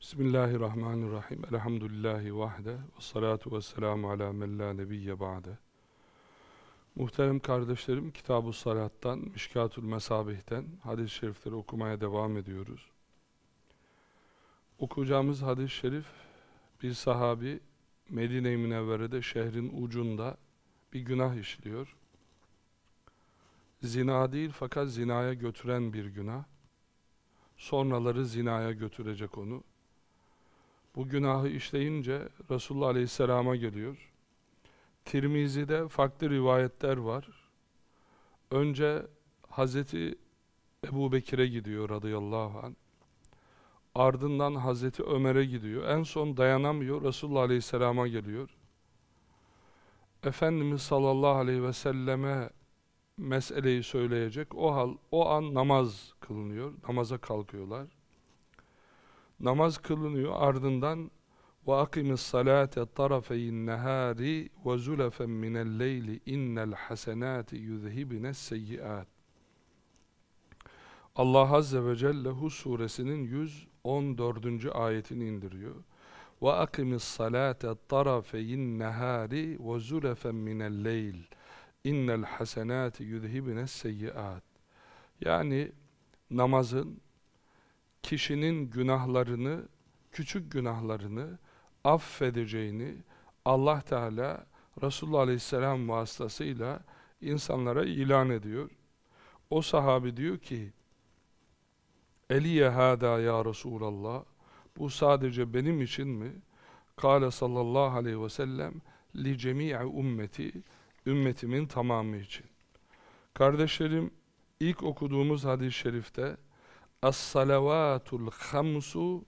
Bismillahirrahmanirrahim. Elhamdülillahi vahde. Ve salatu ve selamu ala mella nebiyye ba'de. Muhterem kardeşlerim, Kitab-ı Salat'tan, Mişkatül Mesabih'ten hadis-i şerifleri okumaya devam ediyoruz. Okuyacağımız hadis-i şerif, bir sahabi Medine-i Münevvere'de şehrin ucunda bir günah işliyor. Zina değil fakat zinaya götüren bir günah. Sonraları zinaya götürecek onu bu günahı işleyince Resulullah Aleyhisselam'a geliyor. Tirmizi'de farklı rivayetler var. Önce Hazreti Ebu Bekir'e gidiyor radıyallahu anh. Ardından Hazreti Ömer'e gidiyor. En son dayanamıyor Resulullah Aleyhisselam'a geliyor. Efendimiz sallallahu aleyhi ve selleme meseleyi söyleyecek. O hal o an namaz kılınıyor. Namaza kalkıyorlar namaz kılınıyor ardından وَاَقِمِ الصَّلَاةَ طَرَفَيِ النَّهَارِ وَزُلَفًا مِنَ اللَّيْلِ اِنَّ الْحَسَنَاتِ يُذْهِبِنَ السَّيِّئَاتِ Allah Azze ve Celle Hud suresinin 114. ayetini indiriyor. وَاَقِمِ الصَّلَاةَ طَرَفَيِ النَّهَارِ وَزُلَفًا مِنَ اللَّيْلِ اِنَّ الْحَسَنَاتِ يُذْهِبِنَ السَّيِّئَاتِ Yani namazın kişinin günahlarını, küçük günahlarını affedeceğini Allah Teala Resulullah Aleyhisselam vasıtasıyla insanlara ilan ediyor. O sahabi diyor ki, Eliye hâdâ ya Resulallah, bu sadece benim için mi? Kale sallallahu aleyhi ve sellem, li cemi'i ümmeti, ümmetimin tamamı için. Kardeşlerim, ilk okuduğumuz hadis-i şerifte, As-salavatul hamsu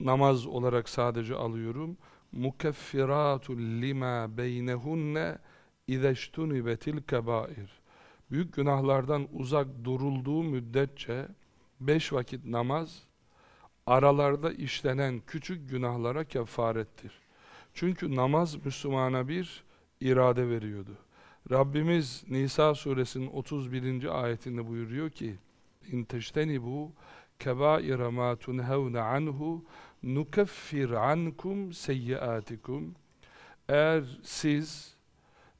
namaz olarak sadece alıyorum. Mukeffiratul lima beynehunne betil kebair. Büyük günahlardan uzak durulduğu müddetçe beş vakit namaz aralarda işlenen küçük günahlara kefarettir. Çünkü namaz Müslümana bir irade veriyordu. Rabbimiz Nisa suresinin 31. ayetinde buyuruyor ki in teştenibu kebaira ma tunhevne anhu nukeffir ankum seyyiatikum eğer siz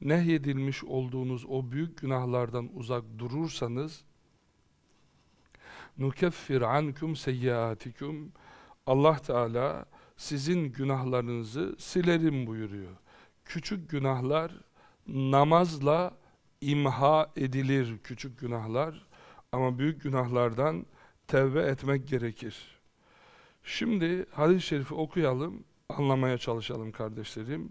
nehyedilmiş olduğunuz o büyük günahlardan uzak durursanız nukeffir ankum seyyiatikum Allah Teala sizin günahlarınızı silerim buyuruyor. Küçük günahlar namazla imha edilir küçük günahlar ama büyük günahlardan tevbe etmek gerekir. Şimdi hadis-i şerifi okuyalım, anlamaya çalışalım kardeşlerim.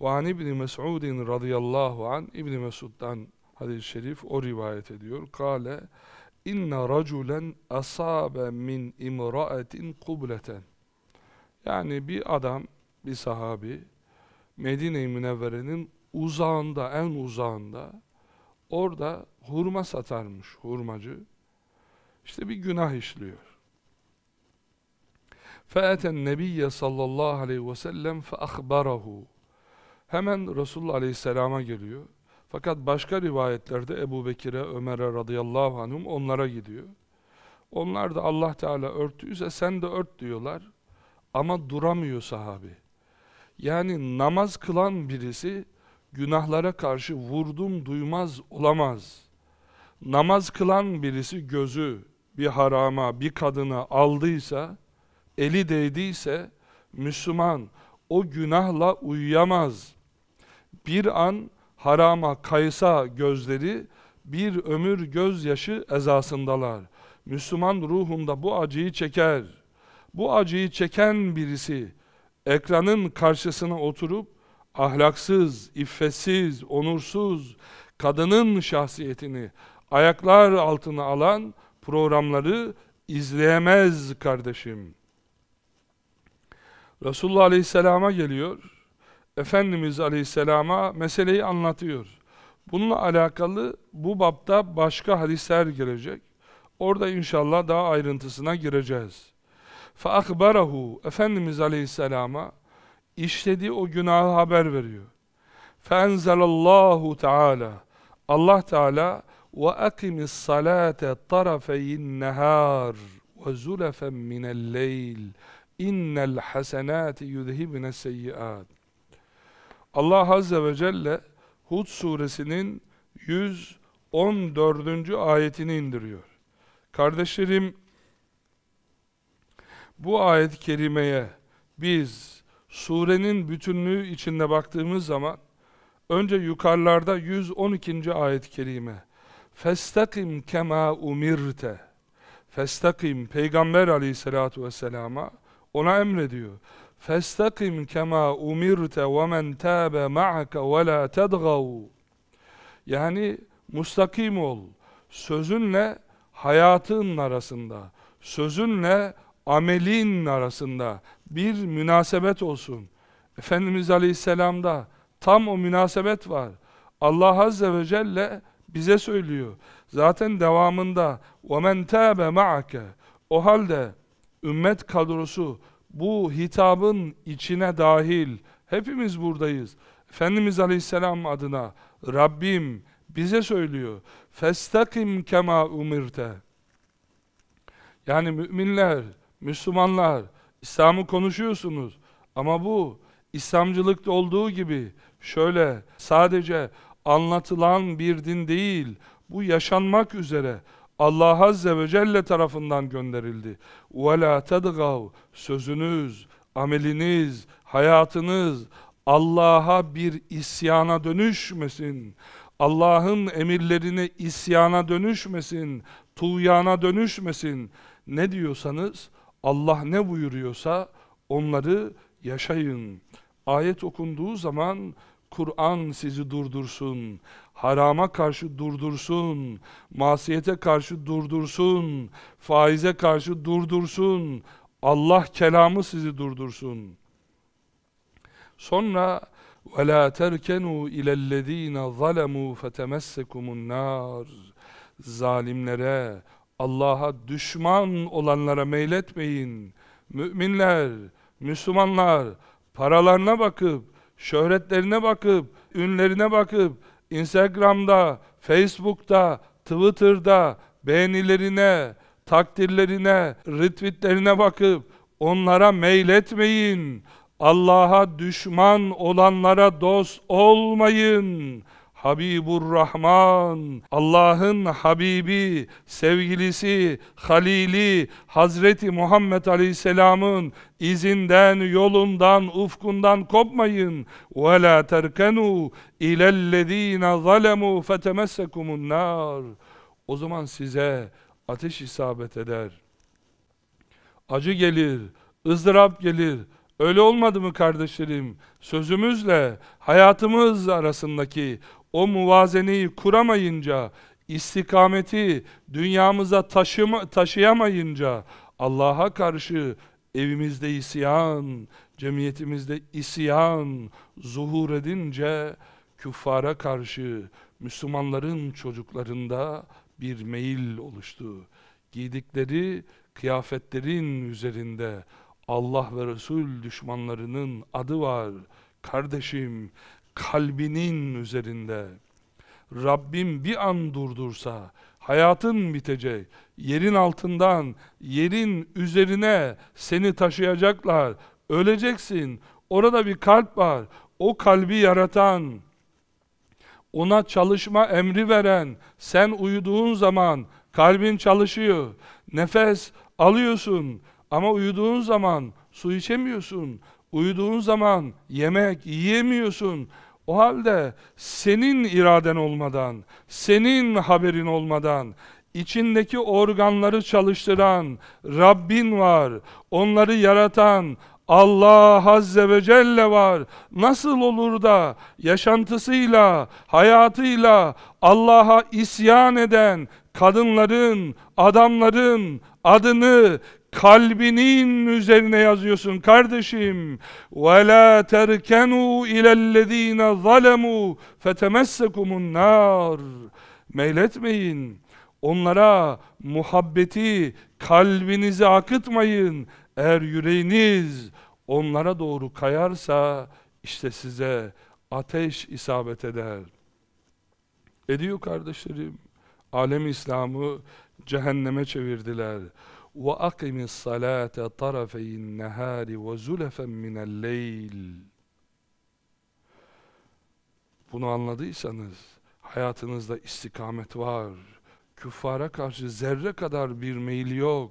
وَعَنْ اِبْنِ مَسْعُودٍ رَضِيَ اللّٰهُ عَنْ İbn Mesud'dan hadis-i şerif o rivayet ediyor. Kale inna raculen asabe min imra'atin kubleten. Yani bir adam, bir sahabi Medine-i Münevvere'nin uzağında, en uzağında orada hurma satarmış hurmacı. İşte bir günah işliyor. فَاَتَنْ نَبِيَّ sallallahu aleyhi ve sellem فَأَخْبَرَهُ Hemen Resulullah aleyhisselama geliyor. Fakat başka rivayetlerde Ebu Bekir'e, Ömer'e radıyallahu anhum onlara gidiyor. Onlar da Allah Teala örttüyse sen de ört diyorlar. Ama duramıyor sahabi. Yani namaz kılan birisi günahlara karşı vurdum duymaz olamaz namaz kılan birisi gözü bir harama, bir kadına aldıysa, eli değdiyse, Müslüman o günahla uyuyamaz. Bir an harama kaysa gözleri, bir ömür gözyaşı ezasındalar. Müslüman ruhunda bu acıyı çeker. Bu acıyı çeken birisi, ekranın karşısına oturup, ahlaksız, iffetsiz, onursuz, kadının şahsiyetini, ayaklar altına alan programları izleyemez kardeşim. Resulullah Aleyhisselam'a geliyor. Efendimiz Aleyhisselam'a meseleyi anlatıyor. Bununla alakalı bu bapta başka hadisler gelecek. Orada inşallah daha ayrıntısına gireceğiz. فَاَخْبَرَهُ Efendimiz Aleyhisselam'a işlediği o günahı haber veriyor. فَاَنْزَلَ اللّٰهُ Teala Allah Teala وَاَقِمِ الصَّلَاةَ طَرَفَيِ النَّهَارِ وَزُلَفًا مِنَ اللَّيْلِ اِنَّ الْحَسَنَاتِ يُذْهِبْنَ السَّيِّئَاتِ Allah Azze ve Celle Hud suresinin 114. ayetini indiriyor. Kardeşlerim, bu ayet-i kerimeye biz surenin bütünlüğü içinde baktığımız zaman önce yukarılarda 112. ayet-i kerime Festakim kema umirte. Festakim Peygamber aleyhissalatu vesselama ona emrediyor. Festakim kema umirte ve men tabe ma'aka ve la tedgav. Yani mustakim ol. Sözünle hayatın arasında, sözünle amelin arasında bir münasebet olsun. Efendimiz Aleyhisselam'da tam o münasebet var. Allah Azze ve Celle bize söylüyor. Zaten devamında وَمَنْ تَابَ مَعَكَ O halde ümmet kadrosu bu hitabın içine dahil hepimiz buradayız. Efendimiz Aleyhisselam adına Rabbim bize söylüyor. فَاسْتَقِمْ كَمَا اُمِرْتَ Yani müminler, Müslümanlar, İslam'ı konuşuyorsunuz. Ama bu İslamcılıkta olduğu gibi şöyle sadece anlatılan bir din değil. Bu yaşanmak üzere Allah Azze ve Celle tarafından gönderildi. وَلَا تَدْغَوْ Sözünüz, ameliniz, hayatınız Allah'a bir isyana dönüşmesin. Allah'ın emirlerine isyana dönüşmesin, tuğyana dönüşmesin. Ne diyorsanız, Allah ne buyuruyorsa onları yaşayın. Ayet okunduğu zaman Kur'an sizi durdursun, harama karşı durdursun, masiyete karşı durdursun, faize karşı durdursun, Allah kelamı sizi durdursun. Sonra وَلَا تَرْكَنُوا اِلَى الَّذ۪ينَ ظَلَمُوا فَتَمَسَّكُمُ النَّارِ Zalimlere, Allah'a düşman olanlara meyletmeyin. Müminler, Müslümanlar paralarına bakıp şöhretlerine bakıp, ünlerine bakıp, Instagram'da, Facebook'ta, Twitter'da beğenilerine, takdirlerine, retweetlerine bakıp onlara mail etmeyin. Allah'a düşman olanlara dost olmayın. Habibur Rahman, Allah'ın Habibi, sevgilisi, Halili, Hazreti Muhammed Aleyhisselam'ın izinden, yolundan, ufkundan kopmayın. وَلَا تَرْكَنُوا اِلَى الَّذ۪ينَ zalemu فَتَمَسَّكُمُ النَّارِ O zaman size ateş isabet eder. Acı gelir, ızdırap gelir, Öyle olmadı mı kardeşlerim? Sözümüzle hayatımız arasındaki o muvazeneyi kuramayınca, istikameti dünyamıza taşıma, taşıyamayınca Allah'a karşı evimizde isyan, cemiyetimizde isyan zuhur edince küffara karşı Müslümanların çocuklarında bir meyil oluştu. Giydikleri kıyafetlerin üzerinde Allah ve Resul düşmanlarının adı var. Kardeşim, kalbinin üzerinde Rabbim bir an durdursa hayatın bitecek. Yerin altından, yerin üzerine seni taşıyacaklar. Öleceksin. Orada bir kalp var. O kalbi yaratan, ona çalışma emri veren, sen uyuduğun zaman kalbin çalışıyor. Nefes alıyorsun ama uyuduğun zaman su içemiyorsun. Uyuduğun zaman yemek yiyemiyorsun. O halde senin iraden olmadan, senin haberin olmadan, içindeki organları çalıştıran Rabbin var, onları yaratan Allah Azze ve Celle var. Nasıl olur da yaşantısıyla, hayatıyla Allah'a isyan eden kadınların, adamların adını kalbinin üzerine yazıyorsun kardeşim. Ve la terkenu الَّذ۪ينَ zalemu. فَتَمَسَّكُمُ النَّارِ Meyletmeyin. Onlara muhabbeti kalbinize akıtmayın. Eğer yüreğiniz onlara doğru kayarsa işte size ateş isabet eder. Ediyor kardeşlerim. Alem İslam'ı cehenneme çevirdiler. وَاَقِمِ الصَّلَاةَ طَرَفَيِ النَّهَارِ وَزُلَفًا مِنَ اللَّيْلِ Bunu anladıysanız hayatınızda istikamet var. Küffara karşı zerre kadar bir meyil yok.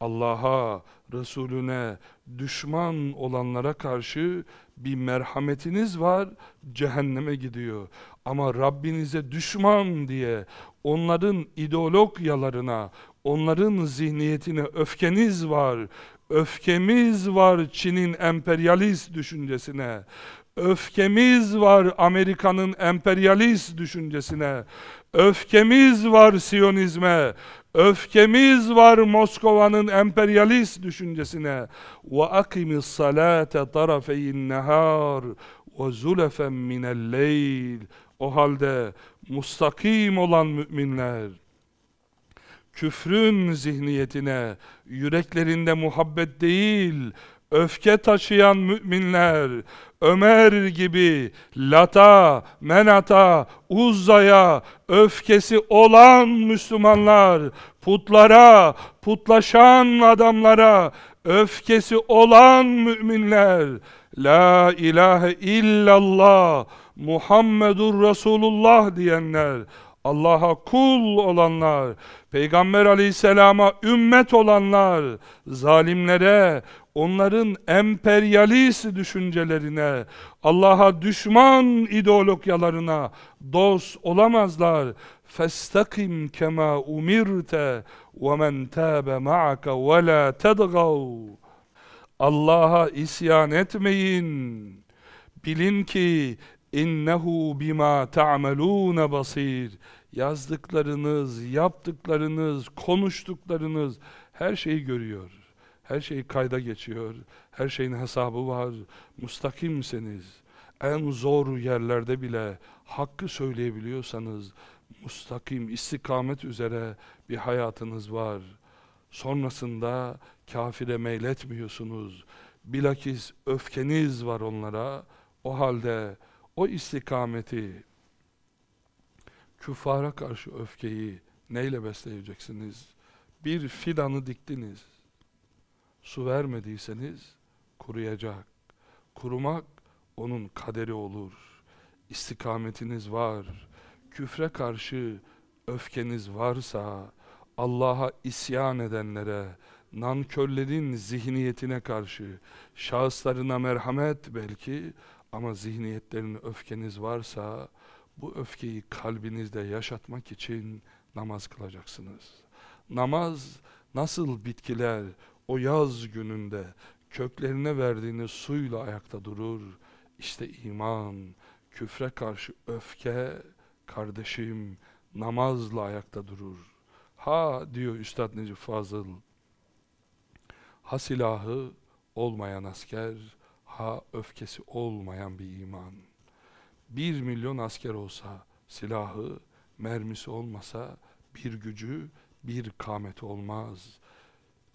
Allah'a, Resulüne, düşman olanlara karşı bir merhametiniz var, cehenneme gidiyor. Ama Rabbinize düşman diye onların ideologyalarına, Onların zihniyetine öfkeniz var. Öfkemiz var Çin'in emperyalist düşüncesine. Öfkemiz var Amerika'nın emperyalist düşüncesine. Öfkemiz var Siyonizme. Öfkemiz var Moskova'nın emperyalist düşüncesine. Ve akimis salate tarafeyin nehar ve zulefen minel leyl. O halde mustakim olan müminler küfrün zihniyetine, yüreklerinde muhabbet değil, öfke taşıyan müminler, Ömer gibi Lata, Menata, Uzza'ya öfkesi olan Müslümanlar, putlara, putlaşan adamlara öfkesi olan müminler, La ilahe illallah, Muhammedur Resulullah diyenler, Allah'a kul olanlar, Peygamber aleyhisselama ümmet olanlar, zalimlere, onların emperyalist düşüncelerine, Allah'a düşman ideologyalarına dost olamazlar. فَاسْتَقِمْ كَمَا اُمِرْتَ وَمَنْ تَابَ مَعَكَ وَلَا تَدْغَوْا Allah'a isyan etmeyin. Bilin ki innehu bima ta'malun basir. Yazdıklarınız, yaptıklarınız, konuştuklarınız her şeyi görüyor. Her şey kayda geçiyor. Her şeyin hesabı var. Mustakimseniz. En zor yerlerde bile hakkı söyleyebiliyorsanız mustakim, istikamet üzere bir hayatınız var. Sonrasında kafire meyletmiyorsunuz. Bilakis öfkeniz var onlara. O halde o istikameti, Küfara karşı öfkeyi neyle besleyeceksiniz? Bir fidanı diktiniz. Su vermediyseniz kuruyacak. Kurumak onun kaderi olur. İstikametiniz var. Küfre karşı öfkeniz varsa Allah'a isyan edenlere, nankörlerin zihniyetine karşı şahıslarına merhamet belki ama zihniyetlerin öfkeniz varsa bu öfkeyi kalbinizde yaşatmak için namaz kılacaksınız. Namaz nasıl bitkiler o yaz gününde köklerine verdiğiniz suyla ayakta durur. İşte iman, küfre karşı öfke, kardeşim namazla ayakta durur. Ha diyor Üstad Necip Fazıl, ha silahı olmayan asker, ha öfkesi olmayan bir iman bir milyon asker olsa silahı, mermisi olmasa bir gücü, bir kameti olmaz.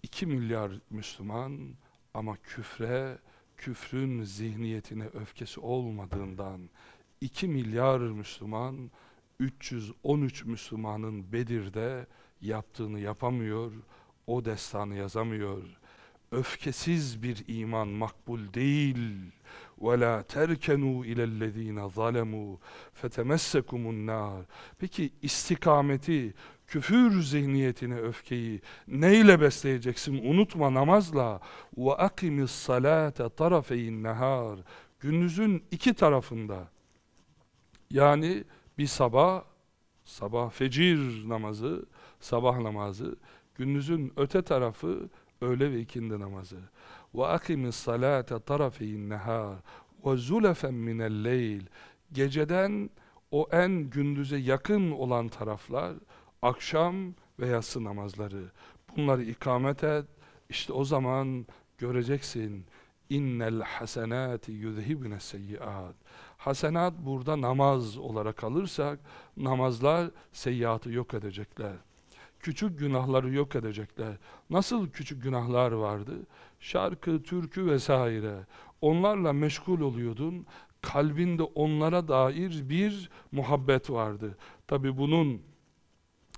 İki milyar Müslüman ama küfre, küfrün zihniyetine öfkesi olmadığından iki milyar Müslüman 313 Müslümanın Bedir'de yaptığını yapamıyor, o destanı yazamıyor. Öfkesiz bir iman makbul değil.'' وَلَا تَرْكَنُوا اِلَى الَّذ۪ينَ ظَلَمُوا فَتَمَسَّكُمُ النَّارِ Peki istikameti, küfür zihniyetine öfkeyi neyle besleyeceksin? Unutma namazla. وَاَقِمِ الصَّلَاةَ طَرَفَيِ nehar Gününüzün iki tarafında. Yani bir sabah, sabah fecir namazı, sabah namazı, gününüzün öte tarafı öğle ve ikindi namazı. وَاَقِمِ الصَّلَاةَ طَرَفِهِ النَّهَارِ وَزُلَفًا مِنَ اللَّيْلِ Geceden o en gündüze yakın olan taraflar, akşam ve yatsı namazları. Bunları ikamet et, işte o zaman göreceksin. İnnel hasenati yuzhibne seyyiat. Hasenat burada namaz olarak alırsak namazlar seyyiatı yok edecekler. Küçük günahları yok edecekler. Nasıl küçük günahlar vardı? şarkı, türkü vesaire onlarla meşgul oluyordun. Kalbinde onlara dair bir muhabbet vardı. Tabi bunun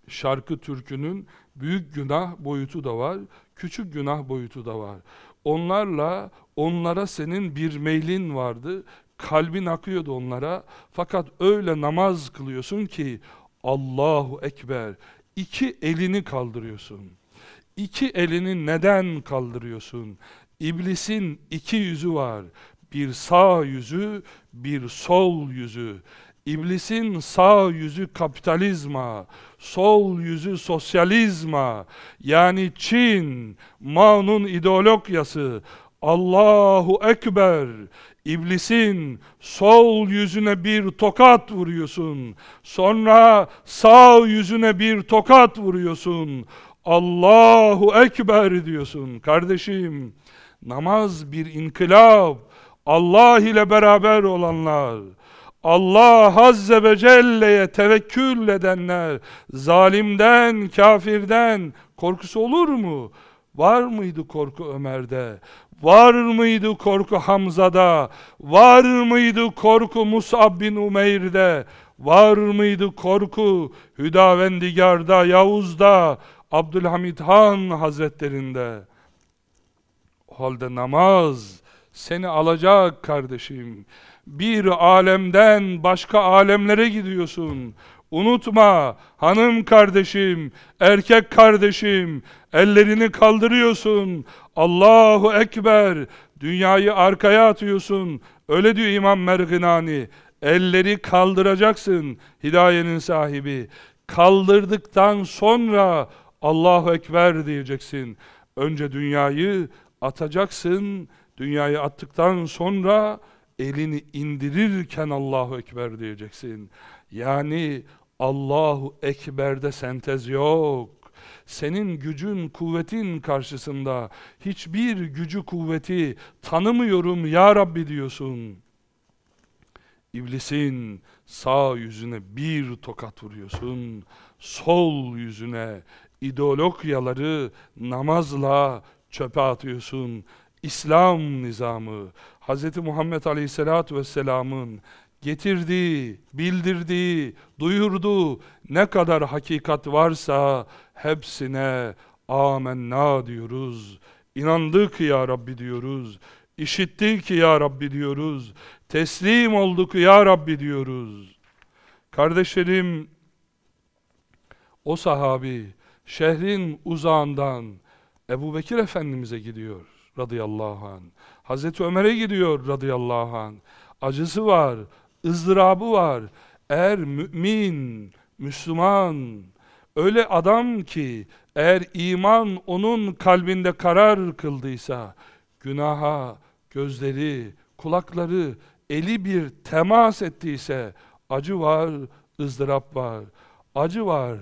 şarkı türkünün büyük günah boyutu da var, küçük günah boyutu da var. Onlarla, onlara senin bir meylin vardı, kalbin akıyordu onlara. Fakat öyle namaz kılıyorsun ki Allahu Ekber, iki elini kaldırıyorsun. İki elini neden kaldırıyorsun? İblisin iki yüzü var. Bir sağ yüzü, bir sol yüzü. İblisin sağ yüzü kapitalizma, sol yüzü sosyalizma, yani Çin, Mao'nun ideolojyası, Allahu Ekber, İblisin sol yüzüne bir tokat vuruyorsun. Sonra sağ yüzüne bir tokat vuruyorsun. Allahu Ekber diyorsun kardeşim. Namaz bir inkılap. Allah ile beraber olanlar, Allah Azze ve Celle'ye tevekkül edenler, zalimden, kafirden korkusu olur mu? Var mıydı korku Ömer'de? Var mıydı korku Hamza'da? Var mıydı korku Mus'ab bin Umeyr'de? Var mıydı korku Hüdavendigar'da, Yavuz'da? Abdülhamid Han Hazretlerinde o halde namaz seni alacak kardeşim bir alemden başka alemlere gidiyorsun unutma hanım kardeşim erkek kardeşim ellerini kaldırıyorsun Allahu Ekber dünyayı arkaya atıyorsun öyle diyor İmam Merginani elleri kaldıracaksın hidayenin sahibi kaldırdıktan sonra Allahu Ekber diyeceksin. Önce dünyayı atacaksın. Dünyayı attıktan sonra elini indirirken Allahu Ekber diyeceksin. Yani Allahu Ekber'de sentez yok. Senin gücün, kuvvetin karşısında hiçbir gücü, kuvveti tanımıyorum ya Rabbi diyorsun. İblisin sağ yüzüne bir tokat vuruyorsun, sol yüzüne ideologyaları namazla çöpe atıyorsun. İslam nizamı, Hz. Muhammed Aleyhisselatü Vesselam'ın getirdiği, bildirdiği, duyurduğu ne kadar hakikat varsa hepsine amenna diyoruz. İnandık ya Rabbi diyoruz. İşittik ya Rabbi diyoruz. Teslim olduk ya Rabbi diyoruz. Kardeşlerim, o sahabi şehrin uzağından Ebu Bekir Efendimiz'e gidiyor radıyallahu an. Hazreti Ömer'e gidiyor radıyallahu an. Acısı var, ızdırabı var. Eğer mümin, Müslüman, öyle adam ki eğer iman onun kalbinde karar kıldıysa, günaha gözleri, kulakları, eli bir temas ettiyse acı var, ızdırap var. Acı var,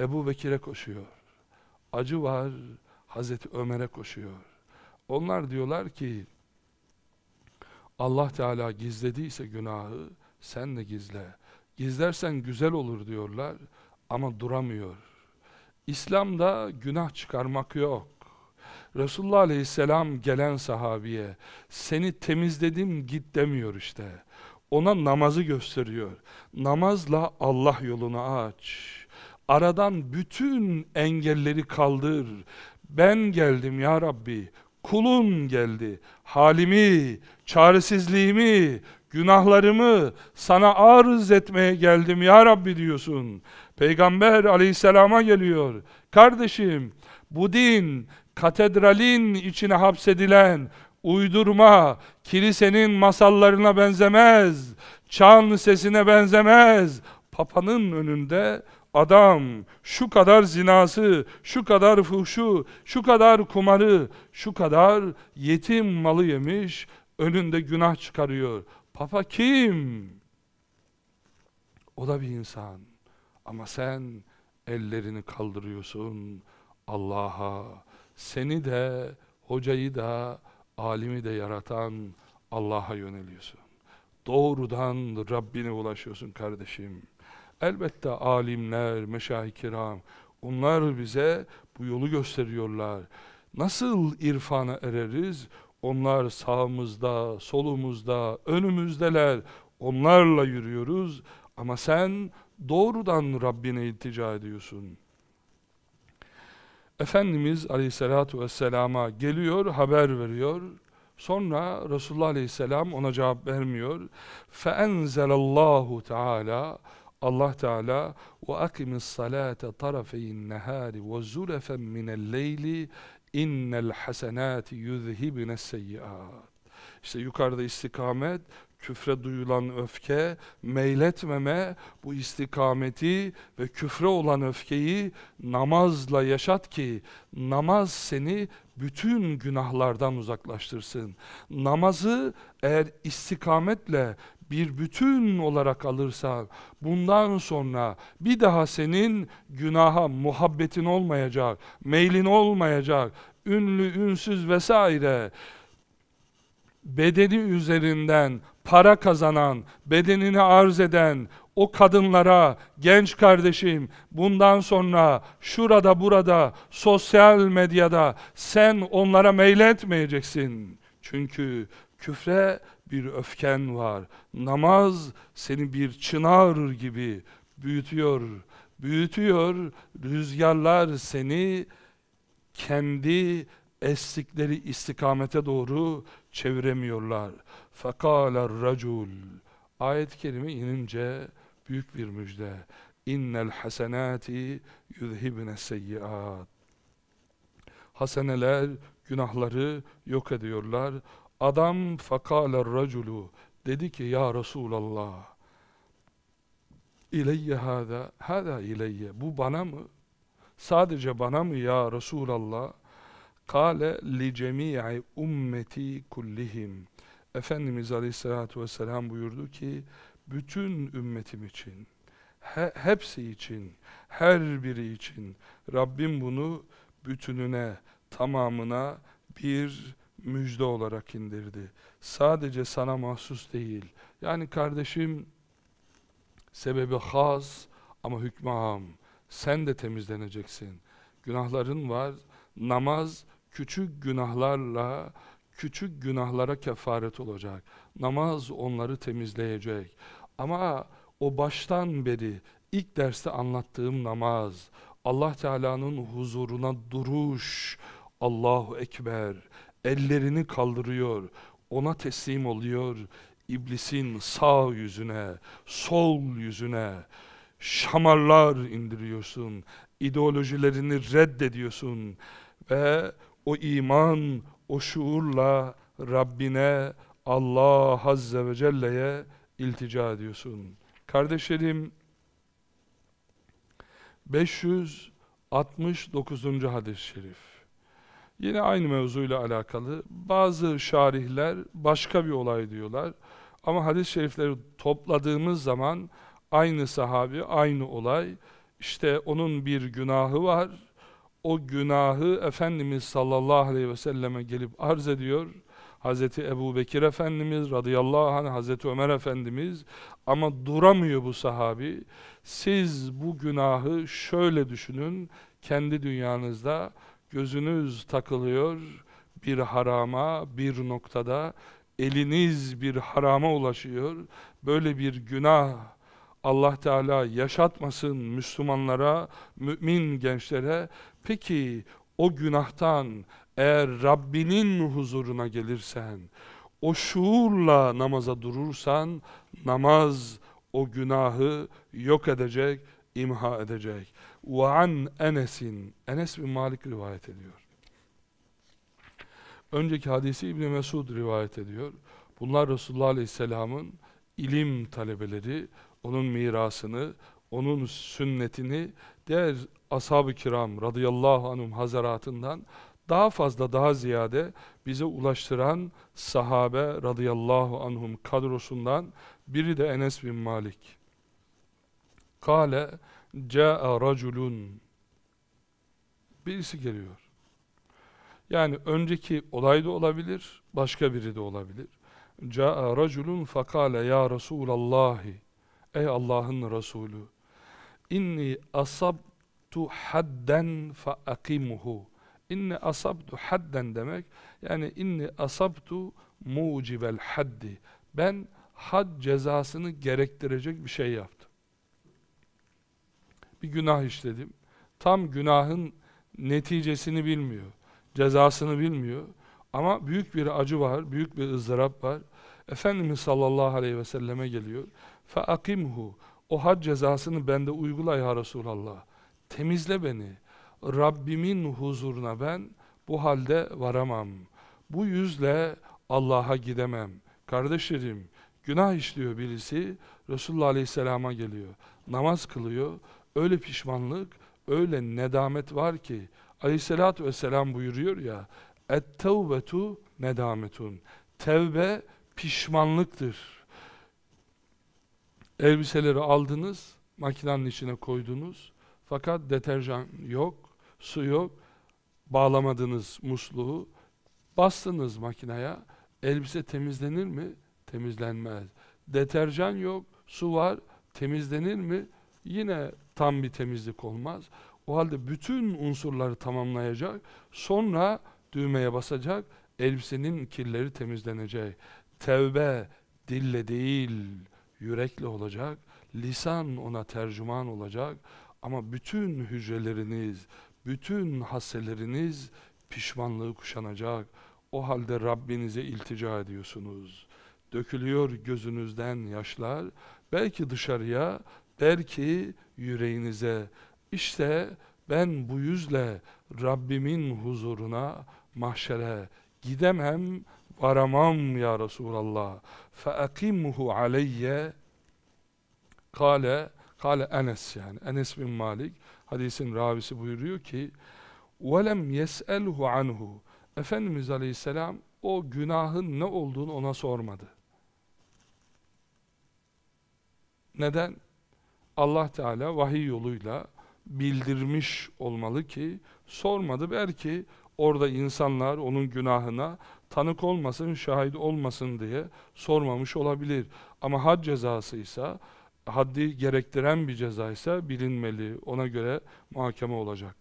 Ebu Bekir'e koşuyor. Acı var Hazreti Ömer'e koşuyor. Onlar diyorlar ki Allah Teala gizlediyse günahı sen de gizle. Gizlersen güzel olur diyorlar ama duramıyor. İslam'da günah çıkarmak yok. Resulullah Aleyhisselam gelen sahabiye seni temizledim git demiyor işte. Ona namazı gösteriyor. Namazla Allah yolunu aç. Aradan bütün engelleri kaldır. Ben geldim ya Rabbi. Kulun geldi. Halimi, çaresizliğimi, günahlarımı sana arz etmeye geldim ya Rabbi diyorsun. Peygamber aleyhisselama geliyor. Kardeşim bu din katedralin içine hapsedilen uydurma, kilisenin masallarına benzemez, çan sesine benzemez. Papanın önünde adam şu kadar zinası, şu kadar fuhşu, şu kadar kumarı, şu kadar yetim malı yemiş, önünde günah çıkarıyor. Papa kim? O da bir insan. Ama sen ellerini kaldırıyorsun Allah'a. Seni de, hocayı da, alimi de yaratan Allah'a yöneliyorsun. Doğrudan Rabbine ulaşıyorsun kardeşim. Elbette alimler, meşah-i kiram, onlar bize bu yolu gösteriyorlar. Nasıl irfana ereriz? Onlar sağımızda, solumuzda, önümüzdeler. Onlarla yürüyoruz ama sen doğrudan Rabbine iltica ediyorsun. Efendimiz aleyhissalatu vesselama geliyor, haber veriyor. Sonra Resulullah aleyhisselam ona cevap vermiyor. فَاَنْزَلَ اللّٰهُ Teala Allah Teala ve akimis salate tarafeyn nehari ve zulefen minel leyli innel hasenati yuzhibines yukarıda istikamet, küfre duyulan öfke, meyletmeme, bu istikameti ve küfre olan öfkeyi namazla yaşat ki namaz seni bütün günahlardan uzaklaştırsın. Namazı eğer istikametle bir bütün olarak alırsa bundan sonra bir daha senin günaha muhabbetin olmayacak, meylin olmayacak, ünlü, ünsüz vesaire bedeni üzerinden para kazanan, bedenini arz eden o kadınlara, genç kardeşim bundan sonra şurada burada sosyal medyada sen onlara meyletmeyeceksin. Çünkü küfre bir öfken var. Namaz seni bir çınar gibi büyütüyor, büyütüyor. Rüzgarlar seni kendi estikleri istikamete doğru çeviremiyorlar. Fakala racul. Ayet-i kerime inince büyük bir müjde. İnnel hasenati yuzhibne seyyiat. Haseneler günahları yok ediyorlar. Adam fakale raculu dedi ki ya Resulallah ileyye hada hada ileyye bu bana mı? Sadece bana mı ya Resulallah? Kale li cemi'i ümmeti kullihim. Efendimiz Aleyhisselatü Vesselam buyurdu ki bütün ümmetim için he, hepsi için, her biri için Rabbim bunu bütününe, tamamına bir müjde olarak indirdi. Sadece sana mahsus değil. Yani kardeşim sebebi has ama hükmü am. Sen de temizleneceksin. Günahların var. Namaz küçük günahlarla küçük günahlara kefaret olacak. Namaz onları temizleyecek. Ama o baştan beri ilk derste anlattığım namaz, Allah Teala'nın huzuruna duruş, Allahu Ekber, ellerini kaldırıyor, ona teslim oluyor, İblisin sağ yüzüne, sol yüzüne şamarlar indiriyorsun, ideolojilerini reddediyorsun ve o iman, o şuurla Rabbine, Allah Azze ve Celle'ye iltica ediyorsun. Kardeşlerim, 569. hadis-i şerif. Yine aynı mevzuyla alakalı bazı şarihler başka bir olay diyorlar. Ama hadis-i şerifleri topladığımız zaman aynı sahabi, aynı olay. İşte onun bir günahı var. O günahı Efendimiz sallallahu aleyhi ve selleme gelip arz ediyor. Hazreti Ebu Bekir Efendimiz radıyallahu anh, Hazreti Ömer Efendimiz ama duramıyor bu sahabi. Siz bu günahı şöyle düşünün, kendi dünyanızda gözünüz takılıyor bir harama, bir noktada eliniz bir harama ulaşıyor. Böyle bir günah Allah Teala yaşatmasın Müslümanlara, mümin gençlere. Peki o günahtan eğer Rabbinin huzuruna gelirsen, o şuurla namaza durursan, namaz o günahı yok edecek, imha edecek. وَعَنْ اَنَسٍ Enes bin Malik rivayet ediyor. Önceki hadisi İbni Mesud rivayet ediyor. Bunlar Resulullah Aleyhisselam'ın ilim talebeleri, onun mirasını, onun sünnetini diğer ashab-ı kiram radıyallahu anhum hazaratından daha fazla daha ziyade bize ulaştıran sahabe radıyallahu anhum kadrosundan biri de Enes bin Malik. Kale Câ'a raculun Birisi geliyor. Yani önceki olay da olabilir, başka biri de olabilir. Câ'a raculun fakale ya Resulallahi Ey Allah'ın Resulü İnni asabtu hadden fa akimhu İnni asabtu hadden demek yani inni asabtu mucibel haddi ben had cezasını gerektirecek bir şey yaptım bir günah işledim. Tam günahın neticesini bilmiyor, cezasını bilmiyor. Ama büyük bir acı var, büyük bir ızdırap var. Efendimiz sallallahu aleyhi ve selleme geliyor. فَاَقِمْهُ O had cezasını bende uygula ya Resulallah. Temizle beni. Rabbimin huzuruna ben bu halde varamam. Bu yüzle Allah'a gidemem. Kardeşlerim, günah işliyor birisi, Resulullah Aleyhisselam'a geliyor. Namaz kılıyor, öyle pişmanlık, öyle nedamet var ki Aleyhisselatü Vesselam buyuruyor ya ettevbetu nedametun tevbe pişmanlıktır. Elbiseleri aldınız, makinenin içine koydunuz fakat deterjan yok, su yok, bağlamadınız musluğu, bastınız makineye, elbise temizlenir mi? Temizlenmez. Deterjan yok, su var, temizlenir mi? yine tam bir temizlik olmaz. O halde bütün unsurları tamamlayacak. Sonra düğmeye basacak. Elbisenin kirleri temizlenecek. Tevbe dille değil yürekle olacak. Lisan ona tercüman olacak. Ama bütün hücreleriniz, bütün hasseleriniz pişmanlığı kuşanacak. O halde Rabbinize iltica ediyorsunuz. Dökülüyor gözünüzden yaşlar. Belki dışarıya Der ki yüreğinize işte ben bu yüzle Rabbimin huzuruna mahşere gidemem varamam ya Resulallah. فَاَقِمُهُ عَلَيَّ Kale, kale Enes yani. Enes bin Malik hadisin ravisi buyuruyor ki وَلَمْ yeselhu anhu. Efendimiz Aleyhisselam o günahın ne olduğunu ona sormadı. Neden? Allah Teala vahiy yoluyla bildirmiş olmalı ki sormadı belki orada insanlar onun günahına tanık olmasın, şahit olmasın diye sormamış olabilir. Ama had cezası ise haddi gerektiren bir ceza ise bilinmeli. Ona göre muhakeme olacak.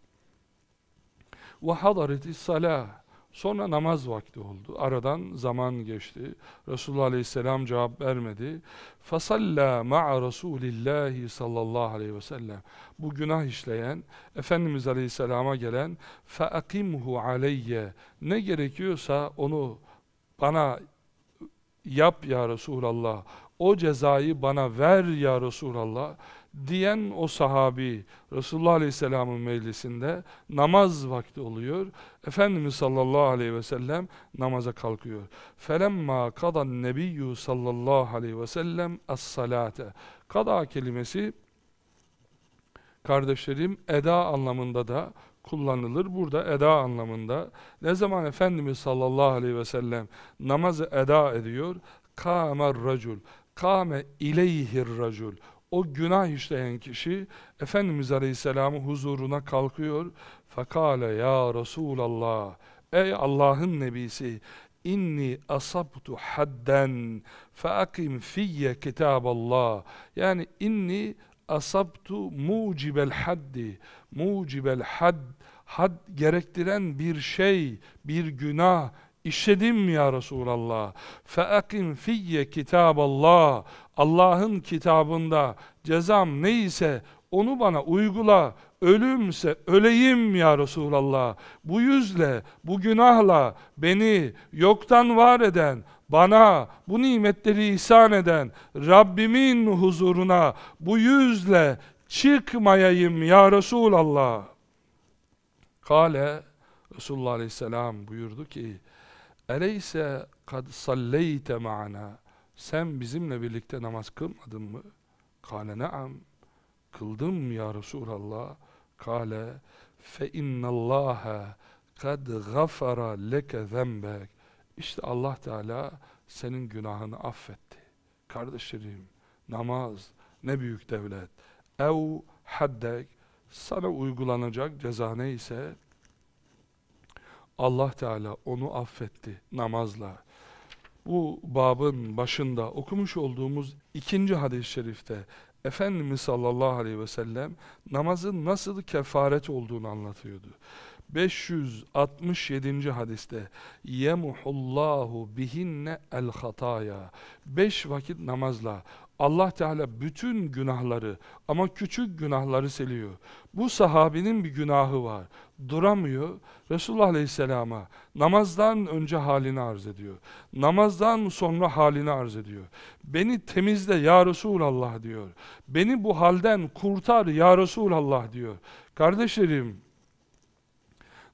Ve hadaret salah Sonra namaz vakti oldu. Aradan zaman geçti. Resulullah Aleyhisselam cevap vermedi. Fasalla ma'a Resulillahi sallallahu aleyhi ve sellem. Bu günah işleyen, Efendimiz Aleyhisselam'a gelen feakimhu aleyye. Ne gerekiyorsa onu bana yap ya Resulallah. O cezayı bana ver ya Resulallah diyen o sahabi Resulullah Aleyhisselam'ın meclisinde namaz vakti oluyor. Efendimiz sallallahu aleyhi ve sellem namaza kalkıyor. Felemma kadan nebiyyu sallallahu aleyhi ve sellem as-salate. Kada kelimesi kardeşlerim eda anlamında da kullanılır. Burada eda anlamında ne zaman Efendimiz sallallahu aleyhi ve sellem namazı eda ediyor? Kâmer racul. Kâme ileyhir racul. O günah işleyen kişi Efendimiz Aleyhisselam'ın huzuruna kalkıyor. Fakale ya Resulallah ey Allah'ın nebisi inni asabtu hadden faakim fiyye kitaballah yani inni asabtu mucibel haddi mucibel had had gerektiren bir şey bir günah İşledim ya Resulallah. Feakim fiyye kitaballah. Allah'ın kitabında cezam neyse onu bana uygula. Ölümse öleyim ya Resulallah. Bu yüzle, bu günahla beni yoktan var eden, bana bu nimetleri ihsan eden Rabbimin huzuruna bu yüzle çıkmayayım ya Resulallah. Kale Resulullah Aleyhisselam buyurdu ki Eleyse kad salleyte ma'ana Sen bizimle birlikte namaz kılmadın mı? Kale naam Kıldım ya Resulallah Kale fe innallâhe kad gafara leke zembek İşte Allah Teala senin günahını affetti. Kardeşlerim namaz ne büyük devlet. Ev haddek sana uygulanacak ceza neyse Allah Teala onu affetti namazla. Bu babın başında okumuş olduğumuz ikinci hadis-i şerifte Efendimiz sallallahu aleyhi ve sellem namazın nasıl kefaret olduğunu anlatıyordu. 567. hadiste yemuhullahu bihinne el hataya 5 vakit namazla Allah Teala bütün günahları ama küçük günahları siliyor. Bu sahabinin bir günahı var duramıyor. Resulullah Aleyhisselam'a namazdan önce halini arz ediyor. Namazdan sonra halini arz ediyor. Beni temizle ya Resulallah diyor. Beni bu halden kurtar ya Resulallah diyor. Kardeşlerim,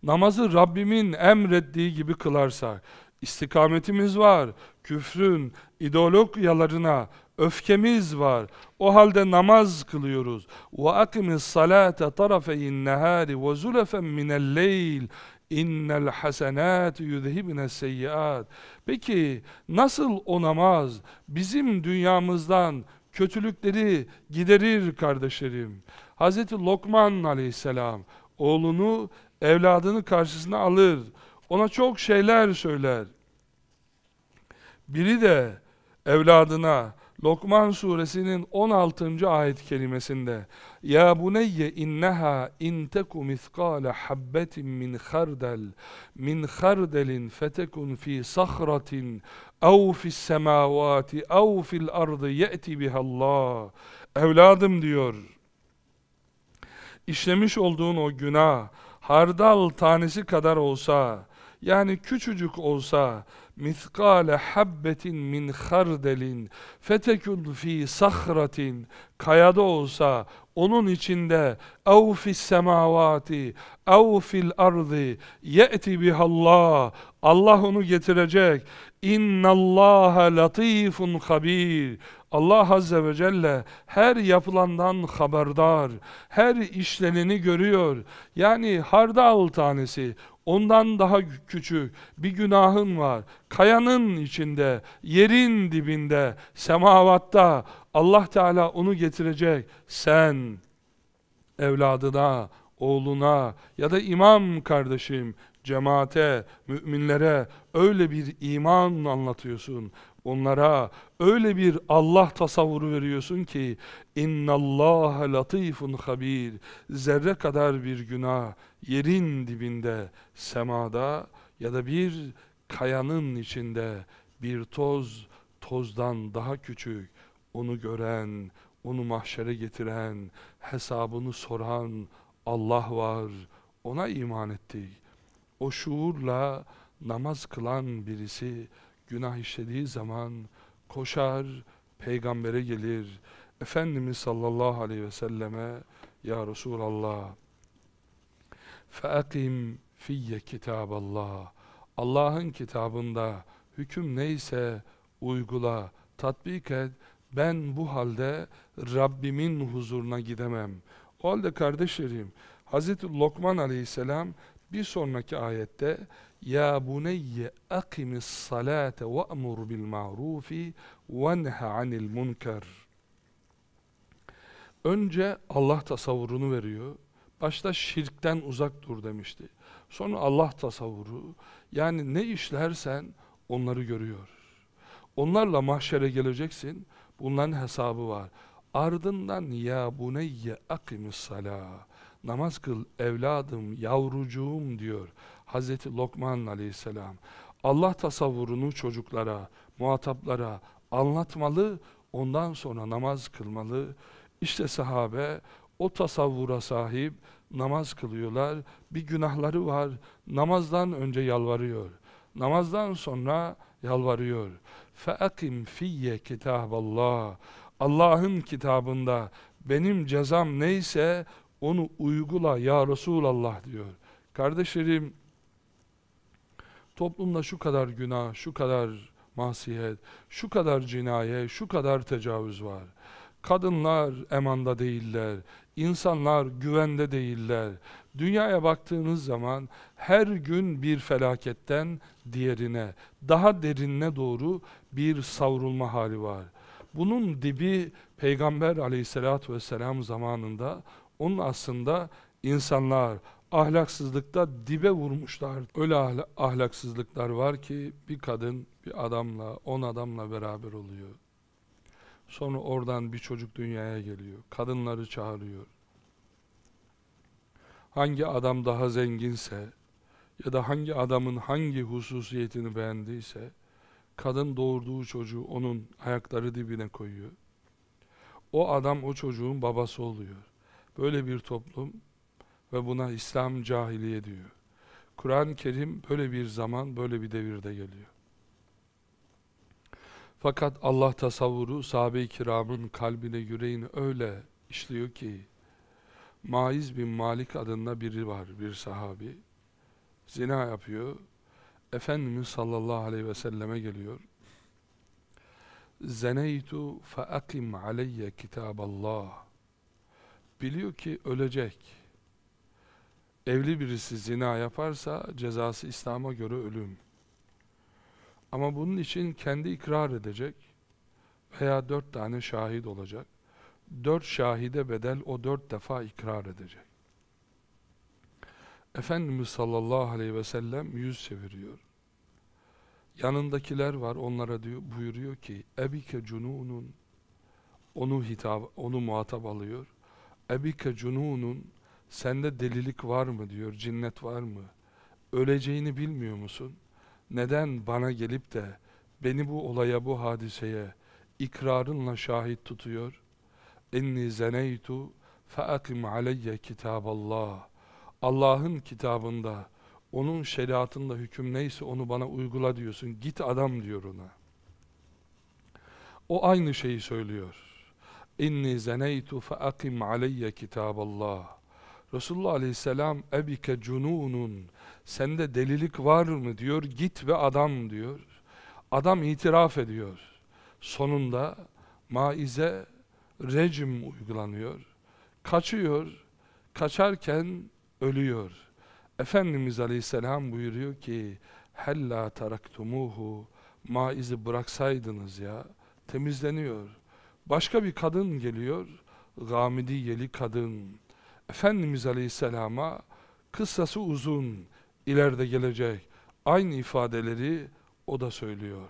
namazı Rabbimin emrettiği gibi kılarsak, istikametimiz var, küfrün, ideologyalarına, öfkemiz var. O halde namaz kılıyoruz. Ve وَاَقِمِ الصَّلَاةَ طَرَفَيِ النَّهَارِ وَزُلَفًا مِنَ اللَّيْلِ innel hasenat yudhibne seyyiat. Peki nasıl o namaz bizim dünyamızdan kötülükleri giderir kardeşlerim? Hazreti Lokman aleyhisselam oğlunu evladını karşısına alır. Ona çok şeyler söyler. Biri de evladına Lokman suresinin 16. ayet kelimesinde Ya buneyye inneha inteku mithkale habbetin min khardel min khardelin fetekun fi sahratin ev fis semavati ev fil ardı ye'ti bihallah Evladım diyor işlemiş olduğun o günah hardal tanesi kadar olsa yani küçücük olsa miskale habbetin min hardelin fetekun fi sahratin kayada olsa onun içinde ev fis semavati ev fil ardı ye'ti bihallah Allah onu getirecek innallaha latifun habir Allah Azze ve Celle her yapılandan haberdar, her işleneni görüyor. Yani hardal tanesi, ondan daha küçük bir günahın var. Kayanın içinde, yerin dibinde, semavatta Allah Teala onu getirecek. Sen evladına, oğluna ya da imam kardeşim, cemaate, müminlere öyle bir iman anlatıyorsun. Onlara öyle bir Allah tasavvuru veriyorsun ki اِنَّ اللّٰهَ لَط۪يفٌ habir Zerre kadar bir günah yerin dibinde, semada ya da bir kayanın içinde bir toz, tozdan daha küçük onu gören, onu mahşere getiren, hesabını soran Allah var. Ona iman ettik. O şuurla namaz kılan birisi günah işlediği zaman koşar, peygambere gelir. Efendimiz sallallahu aleyhi ve selleme ya Resulallah فَاَقِمْ fiyye kitaballah Allah'ın kitabında hüküm neyse uygula, tatbik et. Ben bu halde Rabbimin huzuruna gidemem. O halde kardeşlerim, Hazreti Lokman aleyhisselam bir sonraki ayette ya buneyye akimis salate ve emur bil ma'rufi ve neha anil munker. Önce Allah tasavvurunu veriyor. Başta şirkten uzak dur demişti. Sonra Allah tasavvuru yani ne işlersen onları görüyor. Onlarla mahşere geleceksin. Bunların hesabı var. Ardından ya buneyye akimis salah namaz kıl evladım, yavrucuğum diyor Hz. Lokman aleyhisselam. Allah tasavvurunu çocuklara, muhataplara anlatmalı, ondan sonra namaz kılmalı. İşte sahabe o tasavvura sahip namaz kılıyorlar. Bir günahları var. Namazdan önce yalvarıyor. Namazdan sonra yalvarıyor. فَاَقِمْ فِيَّ كِتَابَ اللّٰهِ Allah'ın kitabında benim cezam neyse onu uygula ya Resulallah diyor. Kardeşlerim, toplumda şu kadar günah, şu kadar masiyet, şu kadar cinayet, şu kadar tecavüz var. Kadınlar emanda değiller, insanlar güvende değiller. Dünyaya baktığınız zaman her gün bir felaketten diğerine, daha derinine doğru bir savrulma hali var. Bunun dibi Peygamber aleyhissalatü vesselam zamanında onun aslında insanlar ahlaksızlıkta dibe vurmuşlar. Öyle ahlaksızlıklar var ki bir kadın bir adamla, on adamla beraber oluyor. Sonra oradan bir çocuk dünyaya geliyor. Kadınları çağırıyor. Hangi adam daha zenginse ya da hangi adamın hangi hususiyetini beğendiyse kadın doğurduğu çocuğu onun ayakları dibine koyuyor. O adam o çocuğun babası oluyor. Böyle bir toplum ve buna İslam cahiliye diyor. Kur'an-ı Kerim böyle bir zaman, böyle bir devirde geliyor. Fakat Allah tasavvuru sahabe-i kiramın kalbine, yüreğini öyle işliyor ki Maiz bin Malik adında biri var, bir sahabi. Zina yapıyor. Efendimiz sallallahu aleyhi ve selleme geliyor. Zeneytu fe akim aleyye kitaballah biliyor ki ölecek. Evli birisi zina yaparsa cezası İslam'a göre ölüm. Ama bunun için kendi ikrar edecek veya dört tane şahit olacak. Dört şahide bedel o dört defa ikrar edecek. Efendimiz sallallahu aleyhi ve sellem yüz çeviriyor. Yanındakiler var onlara diyor, buyuruyor ki Ebike cununun onu hitap onu muhatap alıyor. Ebike cununun sende delilik var mı diyor, cinnet var mı? Öleceğini bilmiyor musun? Neden bana gelip de beni bu olaya, bu hadiseye ikrarınla şahit tutuyor? İnni zeneytu feakim aleyye kitaballah. Allah'ın kitabında, onun şeriatında hüküm neyse onu bana uygula diyorsun. Git adam diyor ona. O aynı şeyi söylüyor inni zeneytu fe akim aleyye kitaballah Resulullah aleyhisselam ebike cununun sende delilik var mı diyor git ve adam diyor adam itiraf ediyor sonunda maize rejim uygulanıyor kaçıyor kaçarken ölüyor Efendimiz aleyhisselam buyuruyor ki hella taraktumuhu maizi bıraksaydınız ya temizleniyor Başka bir kadın geliyor, Gamidiyeli kadın. Efendimiz Aleyhisselam'a kıssası uzun, ileride gelecek. Aynı ifadeleri o da söylüyor.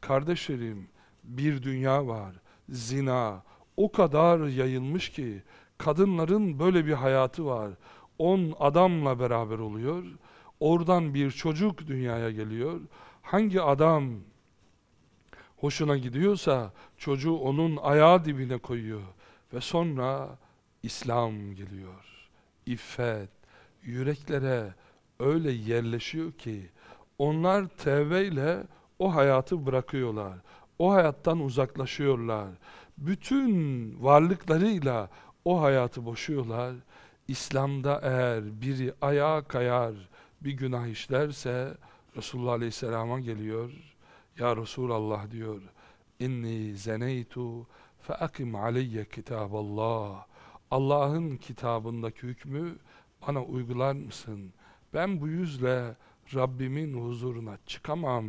Kardeşlerim, bir dünya var, zina o kadar yayılmış ki, kadınların böyle bir hayatı var. On adamla beraber oluyor, oradan bir çocuk dünyaya geliyor. Hangi adam hoşuna gidiyorsa çocuğu onun ayağı dibine koyuyor. Ve sonra İslam geliyor. İffet, yüreklere öyle yerleşiyor ki onlar tevbeyle o hayatı bırakıyorlar. O hayattan uzaklaşıyorlar. Bütün varlıklarıyla o hayatı boşuyorlar. İslam'da eğer biri ayağa kayar, bir günah işlerse Resulullah Aleyhisselam'a geliyor ya Resulallah diyor inni zeneytu fe akim aleyye kitaballah Allah'ın kitabındaki hükmü bana uygular mısın? Ben bu yüzle Rabbimin huzuruna çıkamam.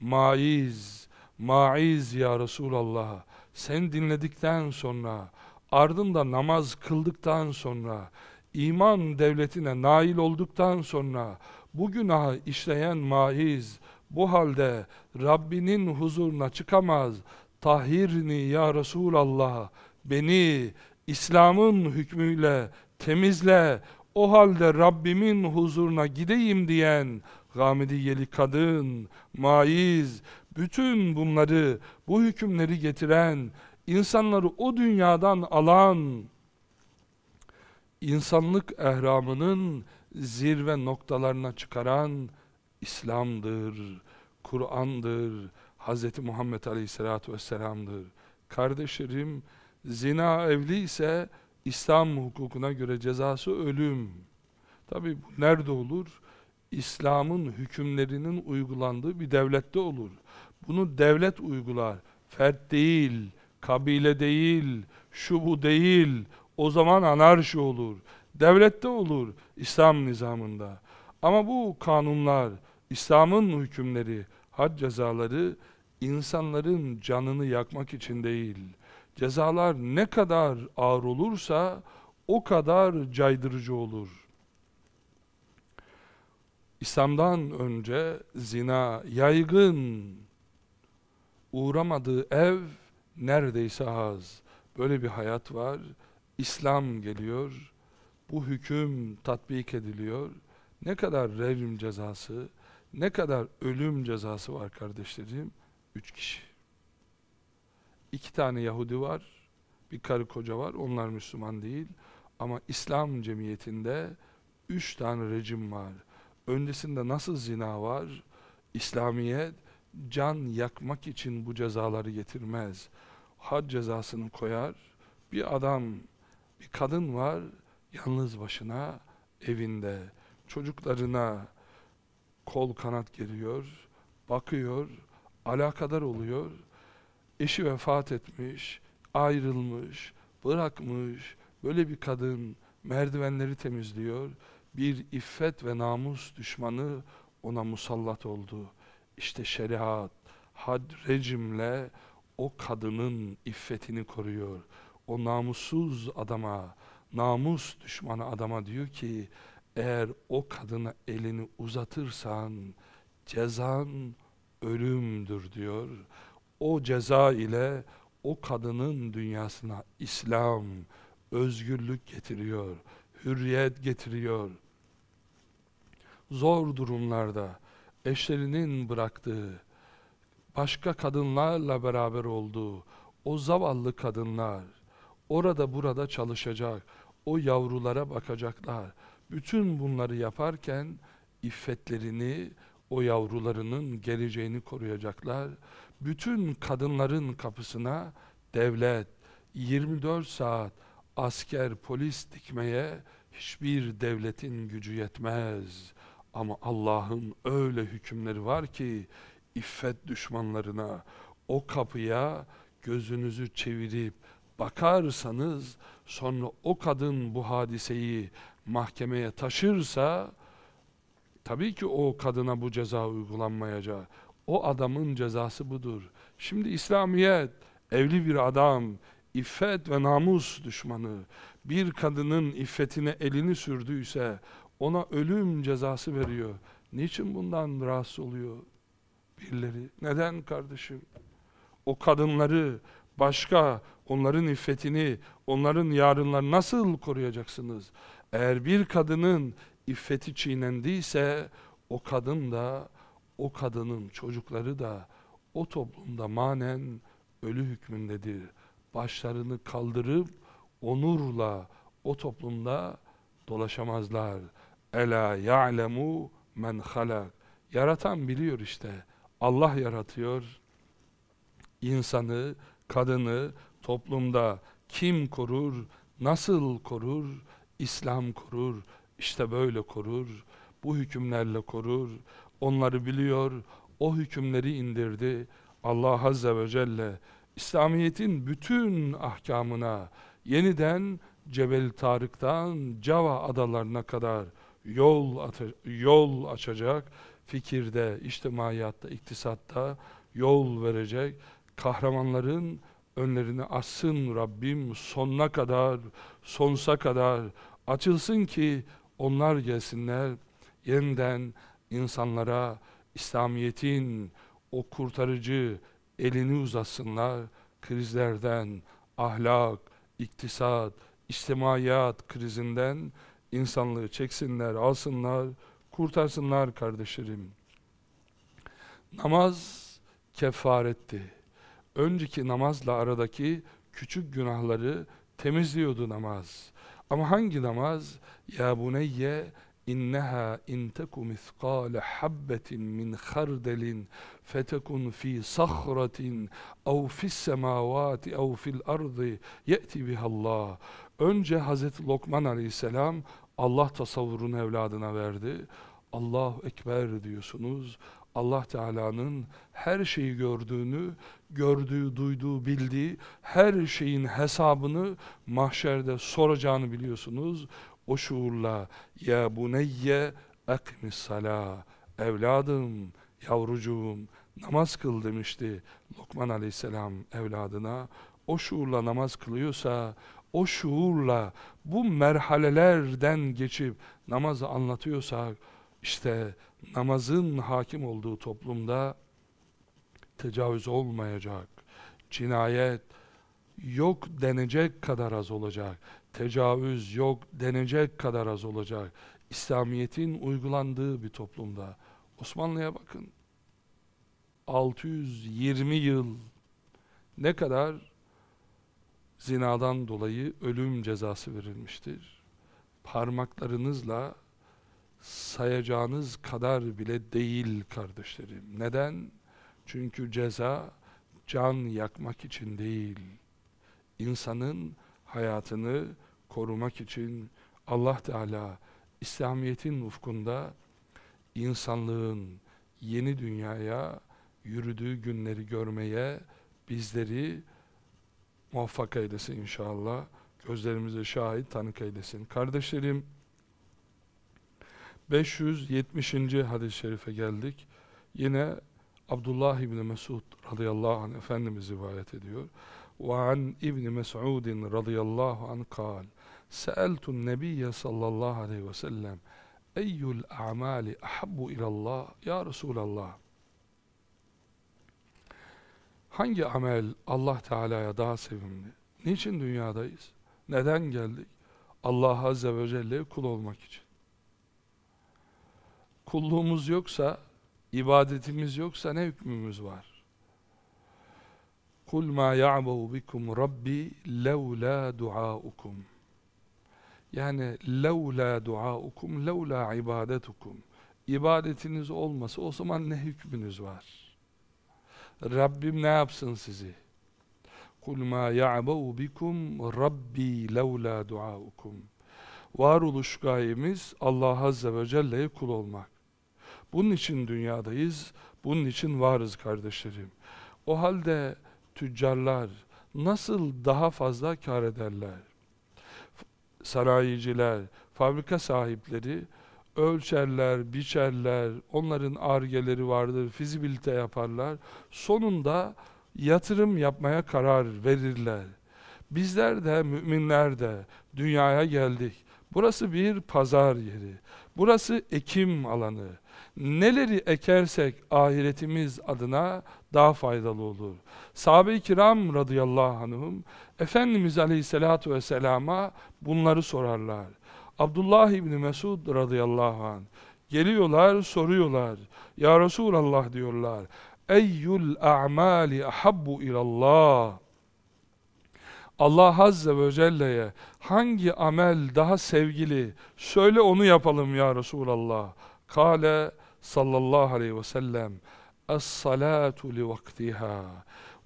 Maiz, maiz ya Resulallah. Sen dinledikten sonra, ardında namaz kıldıktan sonra, iman devletine nail olduktan sonra, bu günahı işleyen maiz, bu halde Rabbinin huzuruna çıkamaz. Tahhirni ya Resulallah. Beni İslam'ın hükmüyle temizle. O halde Rabbimin huzuruna gideyim diyen Gamidiyeli kadın, maiz, bütün bunları, bu hükümleri getiren, insanları o dünyadan alan, insanlık ehramının zirve noktalarına çıkaran, İslam'dır, Kur'an'dır, Hz. Muhammed Aleyhisselatü Vesselam'dır. Kardeşlerim, zina evli ise İslam hukukuna göre cezası ölüm. Tabi bu nerede olur? İslam'ın hükümlerinin uygulandığı bir devlette olur. Bunu devlet uygular. Fert değil, kabile değil, şu bu değil. O zaman anarşi olur. Devlette olur İslam nizamında. Ama bu kanunlar İslam'ın hükümleri, had cezaları insanların canını yakmak için değil. Cezalar ne kadar ağır olursa o kadar caydırıcı olur. İslam'dan önce zina yaygın uğramadığı ev neredeyse az. Böyle bir hayat var. İslam geliyor. Bu hüküm tatbik ediliyor. Ne kadar revim cezası, ne kadar ölüm cezası var kardeşlerim? Üç kişi. İki tane Yahudi var, bir karı koca var, onlar Müslüman değil. Ama İslam cemiyetinde üç tane rejim var. Öncesinde nasıl zina var? İslamiyet can yakmak için bu cezaları getirmez. Had cezasını koyar. Bir adam, bir kadın var, yalnız başına, evinde, çocuklarına, kol kanat geliyor, bakıyor, alakadar oluyor. Eşi vefat etmiş, ayrılmış, bırakmış. Böyle bir kadın merdivenleri temizliyor. Bir iffet ve namus düşmanı ona musallat oldu. İşte şeriat, had rejimle o kadının iffetini koruyor. O namussuz adama, namus düşmanı adama diyor ki eğer o kadına elini uzatırsan cezan ölümdür diyor. O ceza ile o kadının dünyasına İslam, özgürlük getiriyor, hürriyet getiriyor. Zor durumlarda eşlerinin bıraktığı, başka kadınlarla beraber olduğu o zavallı kadınlar orada burada çalışacak, o yavrulara bakacaklar. Bütün bunları yaparken iffetlerini, o yavrularının geleceğini koruyacaklar. Bütün kadınların kapısına devlet 24 saat asker, polis dikmeye hiçbir devletin gücü yetmez. Ama Allah'ın öyle hükümleri var ki iffet düşmanlarına o kapıya gözünüzü çevirip bakarsanız sonra o kadın bu hadiseyi mahkemeye taşırsa tabii ki o kadına bu ceza uygulanmayacak. O adamın cezası budur. Şimdi İslamiyet evli bir adam, iffet ve namus düşmanı bir kadının iffetine elini sürdüyse ona ölüm cezası veriyor. Niçin bundan rahatsız oluyor birileri? Neden kardeşim? O kadınları başka onların iffetini, onların yarınlarını nasıl koruyacaksınız? Eğer bir kadının iffeti çiğnendiyse o kadın da o kadının çocukları da o toplumda manen ölü hükmündedir. Başlarını kaldırıp onurla o toplumda dolaşamazlar. Ela ya'lemu men halak. Yaratan biliyor işte. Allah yaratıyor. İnsanı, kadını toplumda kim korur, nasıl korur, İslam korur, işte böyle korur, bu hükümlerle korur, onları biliyor, o hükümleri indirdi. Allah Azze ve Celle İslamiyet'in bütün ahkamına yeniden Cebel Tarık'tan Cava adalarına kadar yol, yol açacak, fikirde, içtimaiyatta, iktisatta yol verecek, kahramanların önlerini açsın Rabbim sonuna kadar, sonsa kadar, Açılsın ki onlar gelsinler yeniden insanlara İslamiyet'in o kurtarıcı elini uzatsınlar krizlerden, ahlak, iktisat, içtimaiyat krizinden insanlığı çeksinler, alsınlar, kurtarsınlar kardeşlerim. Namaz kefaretti. Önceki namazla aradaki küçük günahları temizliyordu namaz. Ama hangi namaz? Ya buneyye inneha inteku mithqale habbetin min khardelin fetekun fi sahratin ev fis semavati ev fil ardı ye'ti bihallah. Önce Hazreti Lokman aleyhisselam Allah tasavvurunu evladına verdi. Allahu Ekber diyorsunuz. Allah Teala'nın her şeyi gördüğünü, gördüğü, duyduğu, bildiği her şeyin hesabını mahşerde soracağını biliyorsunuz. O şuurla ya bu buneyye ekmis sala evladım, yavrucuğum namaz kıl demişti Lokman Aleyhisselam evladına. O şuurla namaz kılıyorsa o şuurla bu merhalelerden geçip namazı anlatıyorsa, işte namazın hakim olduğu toplumda tecavüz olmayacak, cinayet yok denecek kadar az olacak, tecavüz yok denecek kadar az olacak. İslamiyet'in uygulandığı bir toplumda. Osmanlı'ya bakın. 620 yıl ne kadar zinadan dolayı ölüm cezası verilmiştir. Parmaklarınızla sayacağınız kadar bile değil kardeşlerim. Neden? Çünkü ceza can yakmak için değil. İnsanın hayatını korumak için Allah Teala İslamiyet'in ufkunda insanlığın yeni dünyaya yürüdüğü günleri görmeye bizleri muvaffak eylesin inşallah. Gözlerimize şahit tanık eylesin. Kardeşlerim, 570. hadis-i şerife geldik. Yine Abdullah İbni Mesud radıyallahu anh Efendimiz rivayet ediyor. وَعَنْ İbni Mes'udin radıyallahu anh kal سَأَلْتُ النَّبِيَّ sallallahu aleyhi ve sellem اَيُّ الْاَعْمَالِ اَحَبُّ اِلَى اللّٰهِ Ya Resulallah Hangi amel Allah Teala'ya daha sevimli? Niçin dünyadayız? Neden geldik? Allah Azze ve Celle'ye kul olmak için kulluğumuz yoksa, ibadetimiz yoksa ne hükmümüz var? Kul ma ya'bu bikum rabbi levla duaukum. Yani levla duaukum levla ibadetukum. İbadetiniz olmasa o zaman ne hükmünüz var? Rabbim ne yapsın sizi? Kul ma ya'bu bikum rabbi levla duaukum varoluş gayemiz Allah Azze ve Celle'ye kul olmak. Bunun için dünyadayız, bunun için varız kardeşlerim. O halde tüccarlar nasıl daha fazla kar ederler? Sanayiciler, fabrika sahipleri ölçerler, biçerler, onların argeleri vardır, fizibilite yaparlar. Sonunda yatırım yapmaya karar verirler. Bizler de, müminler de dünyaya geldik. Burası bir pazar yeri. Burası ekim alanı. Neleri ekersek ahiretimiz adına daha faydalı olur. Sahabe-i kiram radıyallahu anhum Efendimiz aleyhissalatu vesselama bunları sorarlar. Abdullah İbni Mesud radıyallahu anh geliyorlar soruyorlar. Ya Resulallah diyorlar. Eyyul a'mali ahabbu ilallah. Allah Azze ve Celle'ye hangi amel daha sevgili söyle onu yapalım ya Resulallah. Kale sallallahu aleyhi ve sellem Es-salatu li vaktiha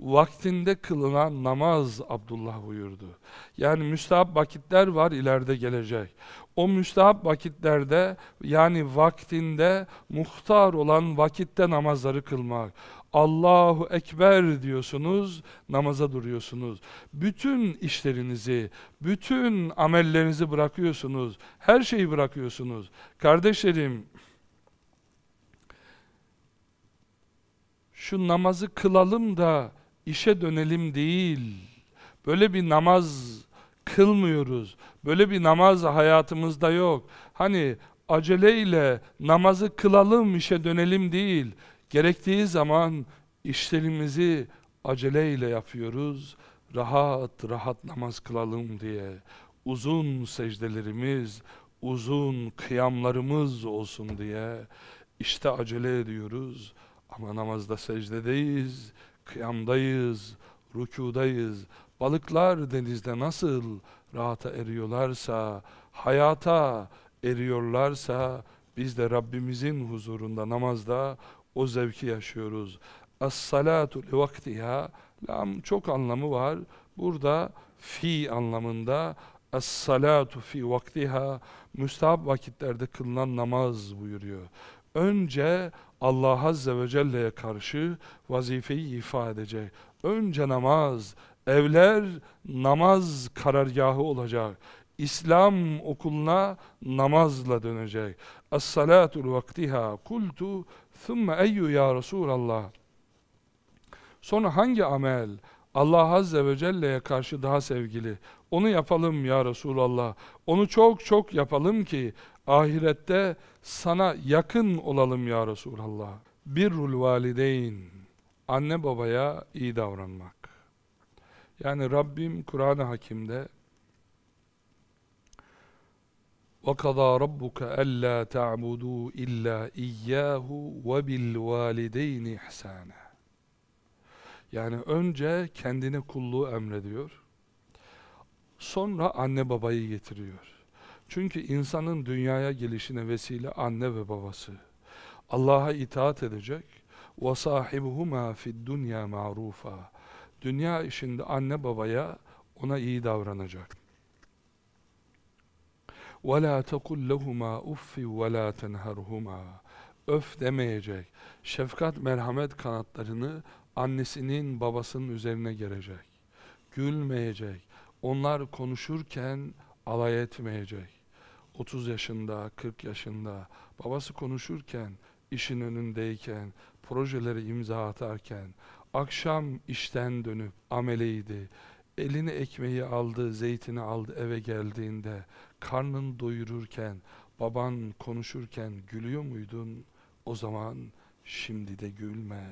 Vaktinde kılınan namaz Abdullah buyurdu. Yani müstahap vakitler var ileride gelecek. O müstahap vakitlerde yani vaktinde muhtar olan vakitte namazları kılmak. Allahu Ekber diyorsunuz, namaza duruyorsunuz. Bütün işlerinizi, bütün amellerinizi bırakıyorsunuz. Her şeyi bırakıyorsunuz. Kardeşlerim, şu namazı kılalım da işe dönelim değil. Böyle bir namaz kılmıyoruz. Böyle bir namaz hayatımızda yok. Hani aceleyle namazı kılalım işe dönelim değil. Gerektiği zaman işlerimizi aceleyle yapıyoruz. Rahat rahat namaz kılalım diye. Uzun secdelerimiz, uzun kıyamlarımız olsun diye. işte acele ediyoruz. Ama namazda secdedeyiz, kıyamdayız, rükudayız. Balıklar denizde nasıl rahata eriyorlarsa, hayata eriyorlarsa biz de Rabbimizin huzurunda namazda o zevki yaşıyoruz. Es-salatu li vaktiha lam çok anlamı var. Burada fi anlamında es-salatu fi vaktiha müstahap vakitlerde kılınan namaz buyuruyor. Önce Allah Azze ve Celle'ye karşı vazifeyi ifa edecek. Önce namaz, evler namaz karargahı olacak. İslam okuluna namazla dönecek. Es-salatul vaktiha kultu ثُمَّ اَيُّ ya Resulallah Sonra hangi amel Allah Azze ve Celle'ye karşı daha sevgili? Onu yapalım ya Resulallah. Onu çok çok yapalım ki ahirette sana yakın olalım ya Resulallah. Birrul valideyn. Anne babaya iyi davranmak. Yani Rabbim Kur'an-ı Hakim'de وَقَضَى رَبُّكَ أَلَّا تَعْبُدُوا اِلَّا اِيَّاهُ وَبِالْوَالِدَيْنِ اِحْسَانًا Yani önce kendine kulluğu emrediyor. Sonra anne babayı getiriyor. Çünkü insanın dünyaya gelişine vesile anne ve babası. Allah'a itaat edecek. وَصَاحِبُهُمَا فِي الدُّنْيَا مَعْرُوفًا Dünya işinde anne babaya ona iyi davranacak. وَلَا تَقُلْ لَهُمَا اُفِّ وَلَا تَنْهَرْهُمَا Öf demeyecek. Şefkat merhamet kanatlarını annesinin babasının üzerine gelecek. Gülmeyecek. Onlar konuşurken alay etmeyecek. 30 yaşında, 40 yaşında babası konuşurken, işin önündeyken, projeleri imza atarken, akşam işten dönüp ameleydi Elini ekmeği aldı, zeytini aldı eve geldiğinde, karnın doyururken, baban konuşurken gülüyor muydun? O zaman şimdi de gülme.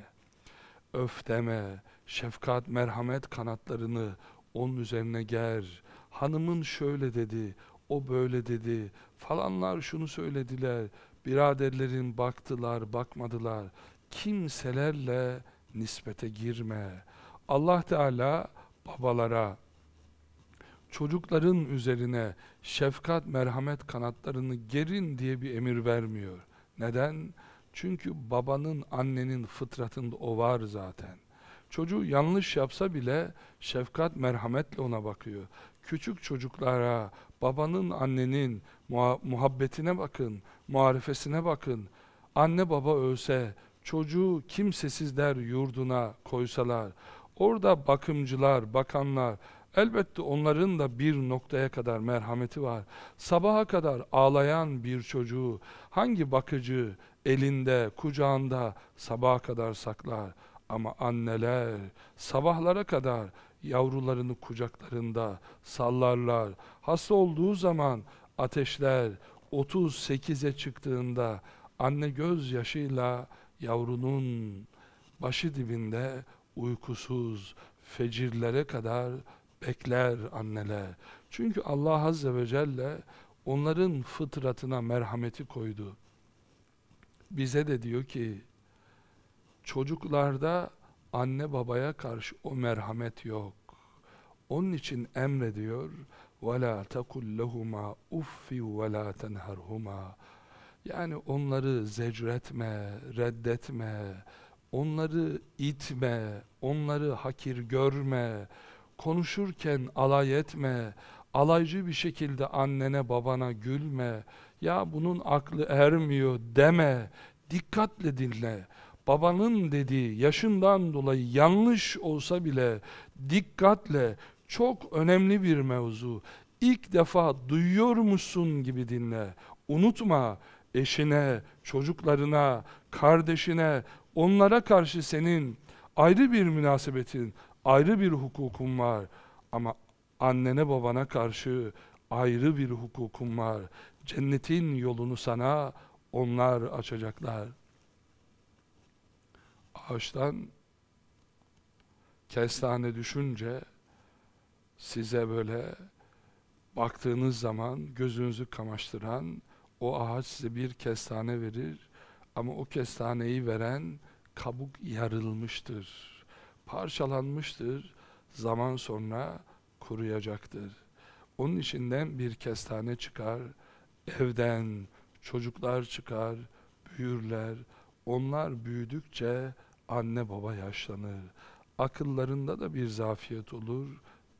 Öfteme, şefkat, merhamet kanatlarını onun üzerine ger. Hanımın şöyle dedi, o böyle dedi, falanlar şunu söylediler, biraderlerin baktılar, bakmadılar. Kimselerle nispete girme. Allah Teala, babalara, çocukların üzerine şefkat, merhamet kanatlarını gerin diye bir emir vermiyor. Neden? Çünkü babanın, annenin fıtratında o var zaten. Çocuğu yanlış yapsa bile şefkat, merhametle ona bakıyor. Küçük çocuklara, babanın, annenin muha muhabbetine bakın, muharifesine bakın. Anne baba ölse, çocuğu kimsesiz der yurduna koysalar, Orada bakımcılar, bakanlar, elbette onların da bir noktaya kadar merhameti var. Sabaha kadar ağlayan bir çocuğu hangi bakıcı elinde, kucağında sabaha kadar saklar? Ama anneler sabahlara kadar yavrularını kucaklarında sallarlar. Hasta olduğu zaman ateşler 38'e çıktığında anne gözyaşıyla yavrunun başı dibinde uykusuz fecirlere kadar bekler anneler. Çünkü Allah Azze ve Celle onların fıtratına merhameti koydu. Bize de diyor ki çocuklarda anne babaya karşı o merhamet yok. Onun için emrediyor وَلَا تَقُلْ لَهُمَا اُفِّ وَلَا تَنْهَرْهُمَا Yani onları zecretme, reddetme, reddetme Onları itme, onları hakir görme, konuşurken alay etme, alaycı bir şekilde annene babana gülme, ya bunun aklı ermiyor deme, dikkatle dinle. Babanın dediği yaşından dolayı yanlış olsa bile dikkatle çok önemli bir mevzu. İlk defa duyuyormuşsun gibi dinle. Unutma eşine, çocuklarına, kardeşine, Onlara karşı senin ayrı bir münasebetin, ayrı bir hukukun var. Ama annene babana karşı ayrı bir hukukun var. Cennetin yolunu sana onlar açacaklar. Ağaçtan kestane düşünce size böyle baktığınız zaman gözünüzü kamaştıran o ağaç size bir kestane verir ama o kestaneyi veren kabuk yarılmıştır, parçalanmıştır, zaman sonra kuruyacaktır. Onun içinden bir kestane çıkar, evden çocuklar çıkar, büyürler. Onlar büyüdükçe anne baba yaşlanır. Akıllarında da bir zafiyet olur,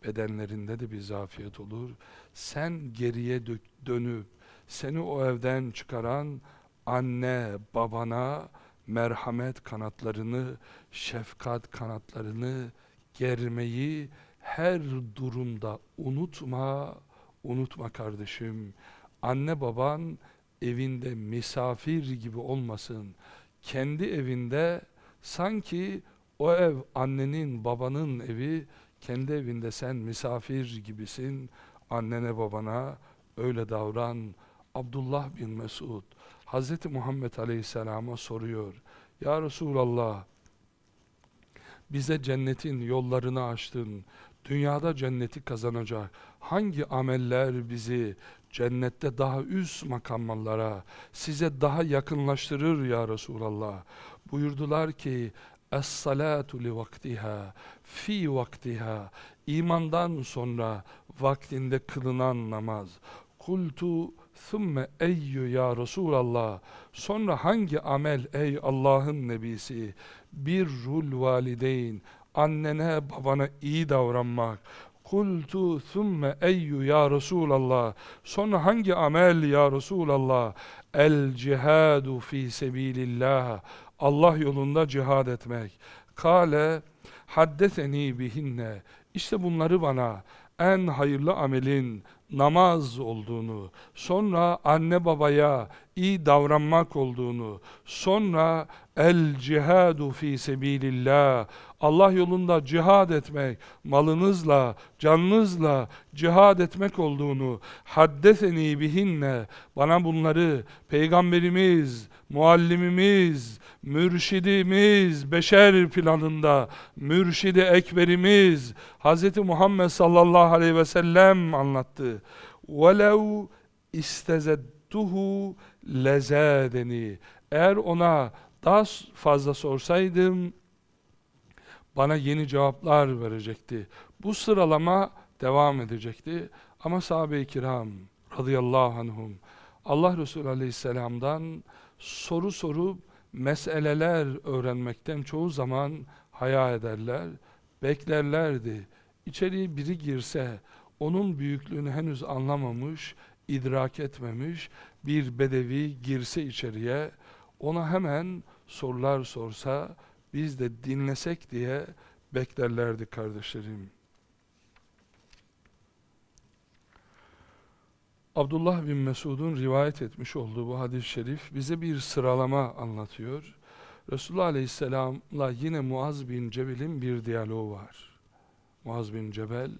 bedenlerinde de bir zafiyet olur. Sen geriye dönüp seni o evden çıkaran anne babana merhamet kanatlarını, şefkat kanatlarını germeyi her durumda unutma, unutma kardeşim. Anne baban evinde misafir gibi olmasın. Kendi evinde sanki o ev annenin babanın evi, kendi evinde sen misafir gibisin. Annene babana öyle davran. Abdullah bin Mesud Hz. Muhammed Aleyhisselam'a soruyor. Ya Resulallah bize cennetin yollarını açtın. Dünyada cenneti kazanacak hangi ameller bizi cennette daha üst makamlara size daha yakınlaştırır ya Resulallah. Buyurdular ki Es-salatu li vaktiha fi vaktiha imandan sonra vaktinde kılınan namaz. Kultu ثُمَّ اَيُّ ya Resulallah Sonra hangi amel ey Allah'ın Nebisi bir rul valideyn annene babana iyi davranmak kultu thumme eyyu ya Resulallah sonra hangi amel ya Resulallah el cihadu fi sebilillah Allah yolunda cihad etmek kale haddeseni bihinne İşte bunları bana en hayırlı amelin namaz olduğunu, sonra anne babaya, iyi davranmak olduğunu, sonra el cihadu fi sebilillah, Allah yolunda cihad etmek, malınızla, canınızla cihad etmek olduğunu, haddeseni bihinne, bana bunları peygamberimiz, muallimimiz, mürşidimiz, beşer planında, mürşidi ekberimiz, Hz. Muhammed sallallahu aleyhi ve sellem anlattı. وَلَوْ اِسْتَزَدْتُهُ lezâdeni. Eğer ona daha fazla sorsaydım bana yeni cevaplar verecekti. Bu sıralama devam edecekti. Ama sahabe-i kiram radıyallahu anhum Allah Resulü aleyhisselamdan soru sorup meseleler öğrenmekten çoğu zaman haya ederler, beklerlerdi. İçeriye biri girse onun büyüklüğünü henüz anlamamış, idrak etmemiş, bir bedevi girse içeriye ona hemen sorular sorsa biz de dinlesek diye beklerlerdi kardeşlerim. Abdullah bin Mesud'un rivayet etmiş olduğu bu hadis-i şerif bize bir sıralama anlatıyor. Resulullah Aleyhisselam'la yine Muaz bin Cebel'in bir diyaloğu var. Muaz bin Cebel,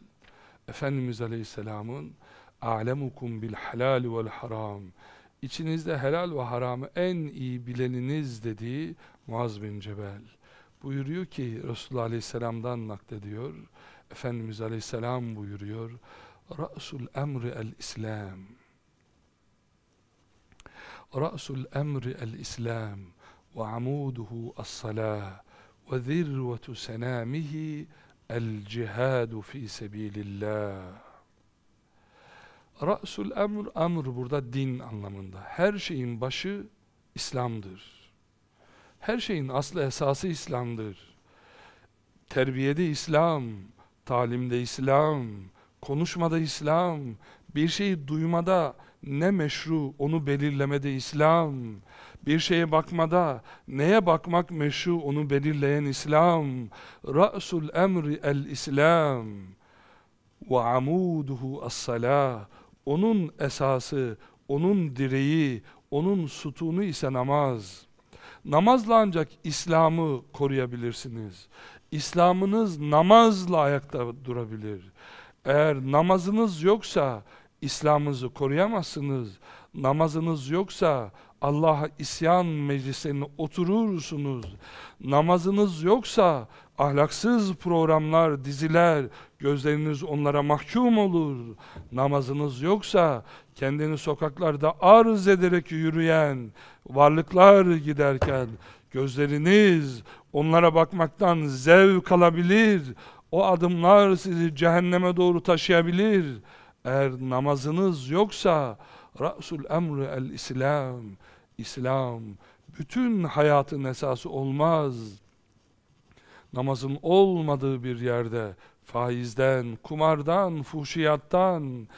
Efendimiz Aleyhisselam'ın alemukum bil halal vel haram içinizde helal ve haramı en iyi bileniniz dediği Muaz bin Cebel. Buyuruyor ki Resulullah Aleyhisselam'dan naklediyor. Efendimiz Aleyhisselam buyuruyor. Ra'sul emri el-İslam. Ra'sul emri el-İslam ve amuduhu as-salah ve zirvetu senamihi el-cihadu fi sebilillah. Ra'sul emr, emr burada din anlamında. Her şeyin başı İslam'dır. Her şeyin aslı esası İslam'dır. Terbiyede İslam, talimde İslam, konuşmada İslam, bir şeyi duymada ne meşru onu belirlemede İslam, bir şeye bakmada neye bakmak meşru onu belirleyen İslam, Ra'sul emri el İslam ve amuduhu as-salah onun esası, onun direği, onun sütunu ise namaz. Namazla ancak İslam'ı koruyabilirsiniz. İslam'ınız namazla ayakta durabilir. Eğer namazınız yoksa İslam'ınızı koruyamazsınız. Namazınız yoksa Allah'a isyan meclisine oturursunuz. Namazınız yoksa ahlaksız programlar, diziler, gözleriniz onlara mahkum olur. Namazınız yoksa kendini sokaklarda arz ederek yürüyen varlıklar giderken gözleriniz onlara bakmaktan zevk alabilir. O adımlar sizi cehenneme doğru taşıyabilir. Eğer namazınız yoksa Rasul emri el İslam. İslam bütün hayatın esası olmaz namazın olmadığı bir yerde faizden, kumardan, fuhşiyattan,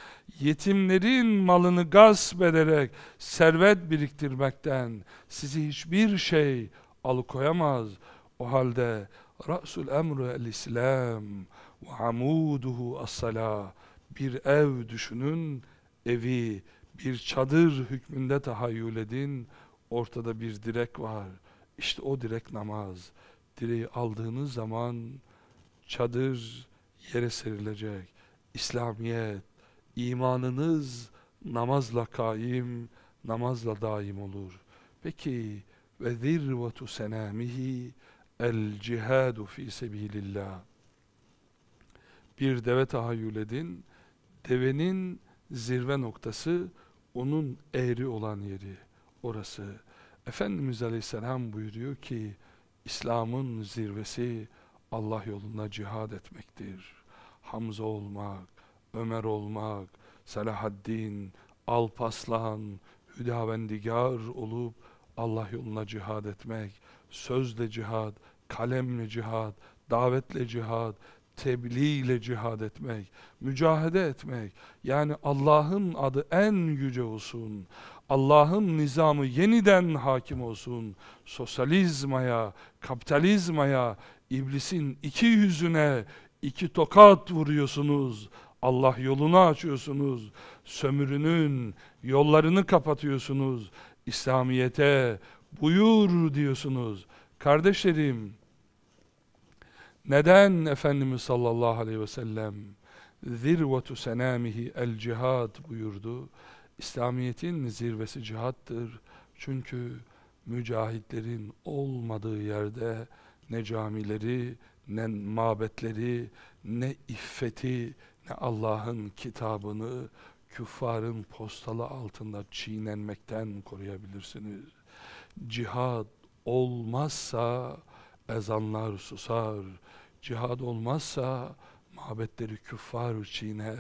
yetimlerin malını gasp ederek servet biriktirmekten sizi hiçbir şey alıkoyamaz. O halde Rasul emru el-İslam ve amuduhu as-salah bir ev düşünün, evi bir çadır hükmünde tahayyül edin, ortada bir direk var. işte o direk namaz.'' direği aldığınız zaman çadır yere serilecek. İslamiyet, imanınız namazla kaim, namazla daim olur. Peki ve zirvetu senamihi el cihadu fi sebilillah. Bir deve tahayyül edin. Devenin zirve noktası onun eğri olan yeri orası. Efendimiz Aleyhisselam buyuruyor ki İslam'ın zirvesi Allah yolunda cihad etmektir. Hamza olmak, Ömer olmak, Selahaddin, Alpaslan, Hüdavendigar olup Allah yolunda cihad etmek, sözle cihad, kalemle cihad, davetle cihad, tebliğ ile cihad etmek, mücahede etmek. Yani Allah'ın adı en yüce olsun. Allah'ın nizamı yeniden hakim olsun. Sosyalizmaya, kapitalizmaya, iblisin iki yüzüne iki tokat vuruyorsunuz. Allah yolunu açıyorsunuz. Sömürünün yollarını kapatıyorsunuz. İslamiyete buyur diyorsunuz. Kardeşlerim, neden Efendimiz sallallahu aleyhi ve sellem zirvetu senamihi el cihad buyurdu? İslamiyet'in zirvesi cihattır. Çünkü mücahitlerin olmadığı yerde ne camileri, ne mabetleri, ne iffeti, ne Allah'ın kitabını küffarın postalı altında çiğnenmekten koruyabilirsiniz. Cihad olmazsa ezanlar susar, cihad olmazsa mabetleri küffar çiğner,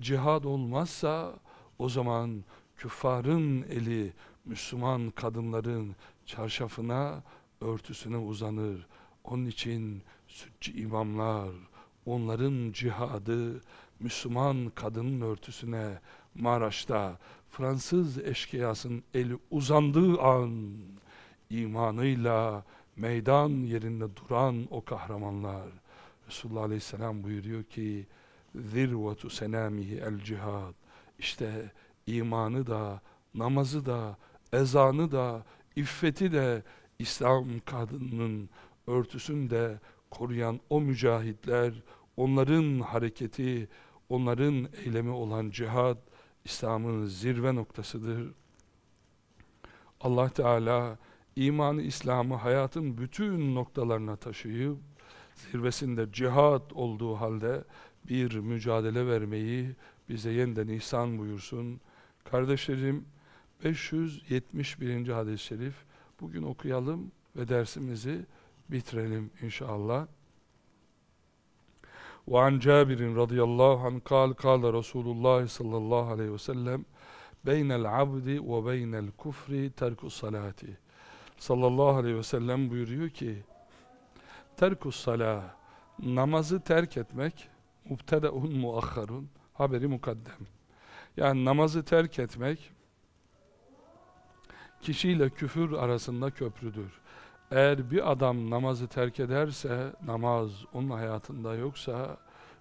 cihad olmazsa o zaman küffarın eli Müslüman kadınların çarşafına, örtüsüne uzanır. Onun için sütçü imamlar, onların cihadı Müslüman kadının örtüsüne Maraş'ta Fransız eşkıyasının eli uzandığı an imanıyla meydan yerinde duran o kahramanlar Resulullah Aleyhisselam buyuruyor ki zirvetu senamihi el cihad işte imanı da, namazı da, ezanı da, iffeti de, İslam kadının örtüsünü de koruyan o mücahitler, onların hareketi, onların eylemi olan cihad, İslam'ın zirve noktasıdır. Allah Teala imanı İslam'ı hayatın bütün noktalarına taşıyıp zirvesinde cihat olduğu halde bir mücadele vermeyi bize yeniden ihsan buyursun. Kardeşlerim 571. hadis-i şerif bugün okuyalım ve dersimizi bitirelim inşallah. وعن جابر رضي الله عنه قال قال رسول الله صلى الله عليه وسلم بين العبد وبين الكفر ترك الصلاة صلى aleyhi ve وسلم buyuruyor ki terkus salah namazı terk etmek mubtedeun muakharun haberi mukaddem. Yani namazı terk etmek kişiyle küfür arasında köprüdür. Eğer bir adam namazı terk ederse, namaz onun hayatında yoksa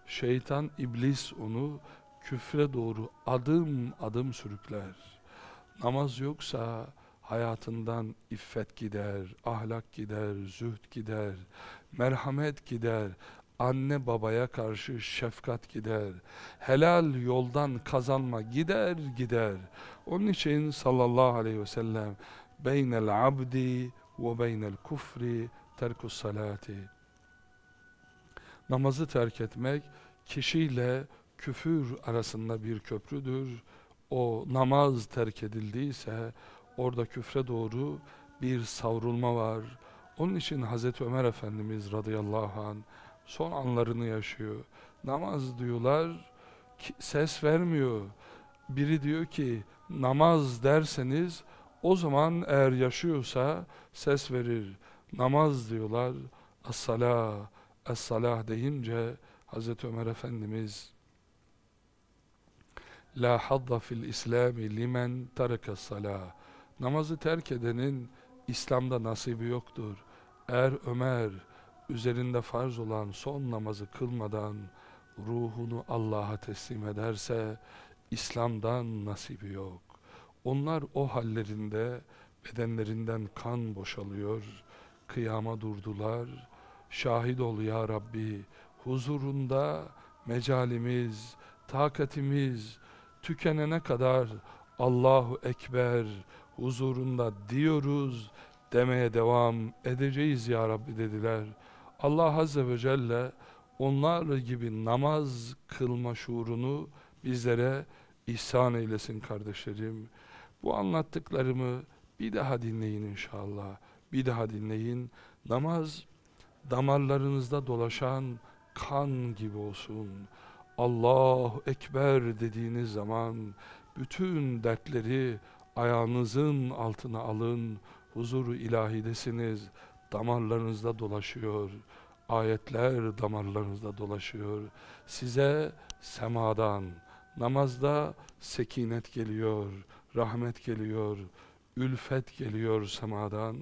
şeytan, iblis onu küfre doğru adım adım sürükler. Namaz yoksa hayatından iffet gider, ahlak gider, züht gider, merhamet gider, anne babaya karşı şefkat gider. Helal yoldan kazanma gider gider. Onun için sallallahu aleyhi ve sellem beynel abdi ve beynel kufri terkus salati. Namazı terk etmek kişiyle küfür arasında bir köprüdür. O namaz terk edildiyse orada küfre doğru bir savrulma var. Onun için Hazreti Ömer Efendimiz radıyallahu anh son anlarını yaşıyor. Namaz diyorlar, ses vermiyor. Biri diyor ki namaz derseniz o zaman eğer yaşıyorsa ses verir. Namaz diyorlar, as-salah, deyince Hazreti Ömer Efendimiz La hadda fil islami limen tereke salah. Namazı terk edenin İslam'da nasibi yoktur. Er Ömer, üzerinde farz olan son namazı kılmadan ruhunu Allah'a teslim ederse İslam'dan nasibi yok. Onlar o hallerinde bedenlerinden kan boşalıyor, kıyama durdular. Şahit ol ya Rabbi, huzurunda mecalimiz, takatimiz tükenene kadar Allahu Ekber huzurunda diyoruz demeye devam edeceğiz ya Rabbi dediler. Allah Azze ve Celle onlar gibi namaz kılma şuurunu bizlere ihsan eylesin kardeşlerim. Bu anlattıklarımı bir daha dinleyin inşallah. Bir daha dinleyin. Namaz damarlarınızda dolaşan kan gibi olsun. Allahu Ekber dediğiniz zaman bütün dertleri ayağınızın altına alın. Huzuru ilahidesiniz damarlarınızda dolaşıyor. Ayetler damarlarınızda dolaşıyor. Size semadan, namazda sekinet geliyor, rahmet geliyor, ülfet geliyor semadan.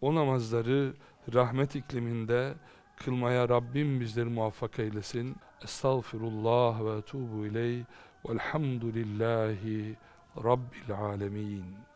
O namazları rahmet ikliminde kılmaya Rabbim bizleri muvaffak eylesin. Estağfirullah ve etubu ileyh. Velhamdülillahi Rabbil alemin.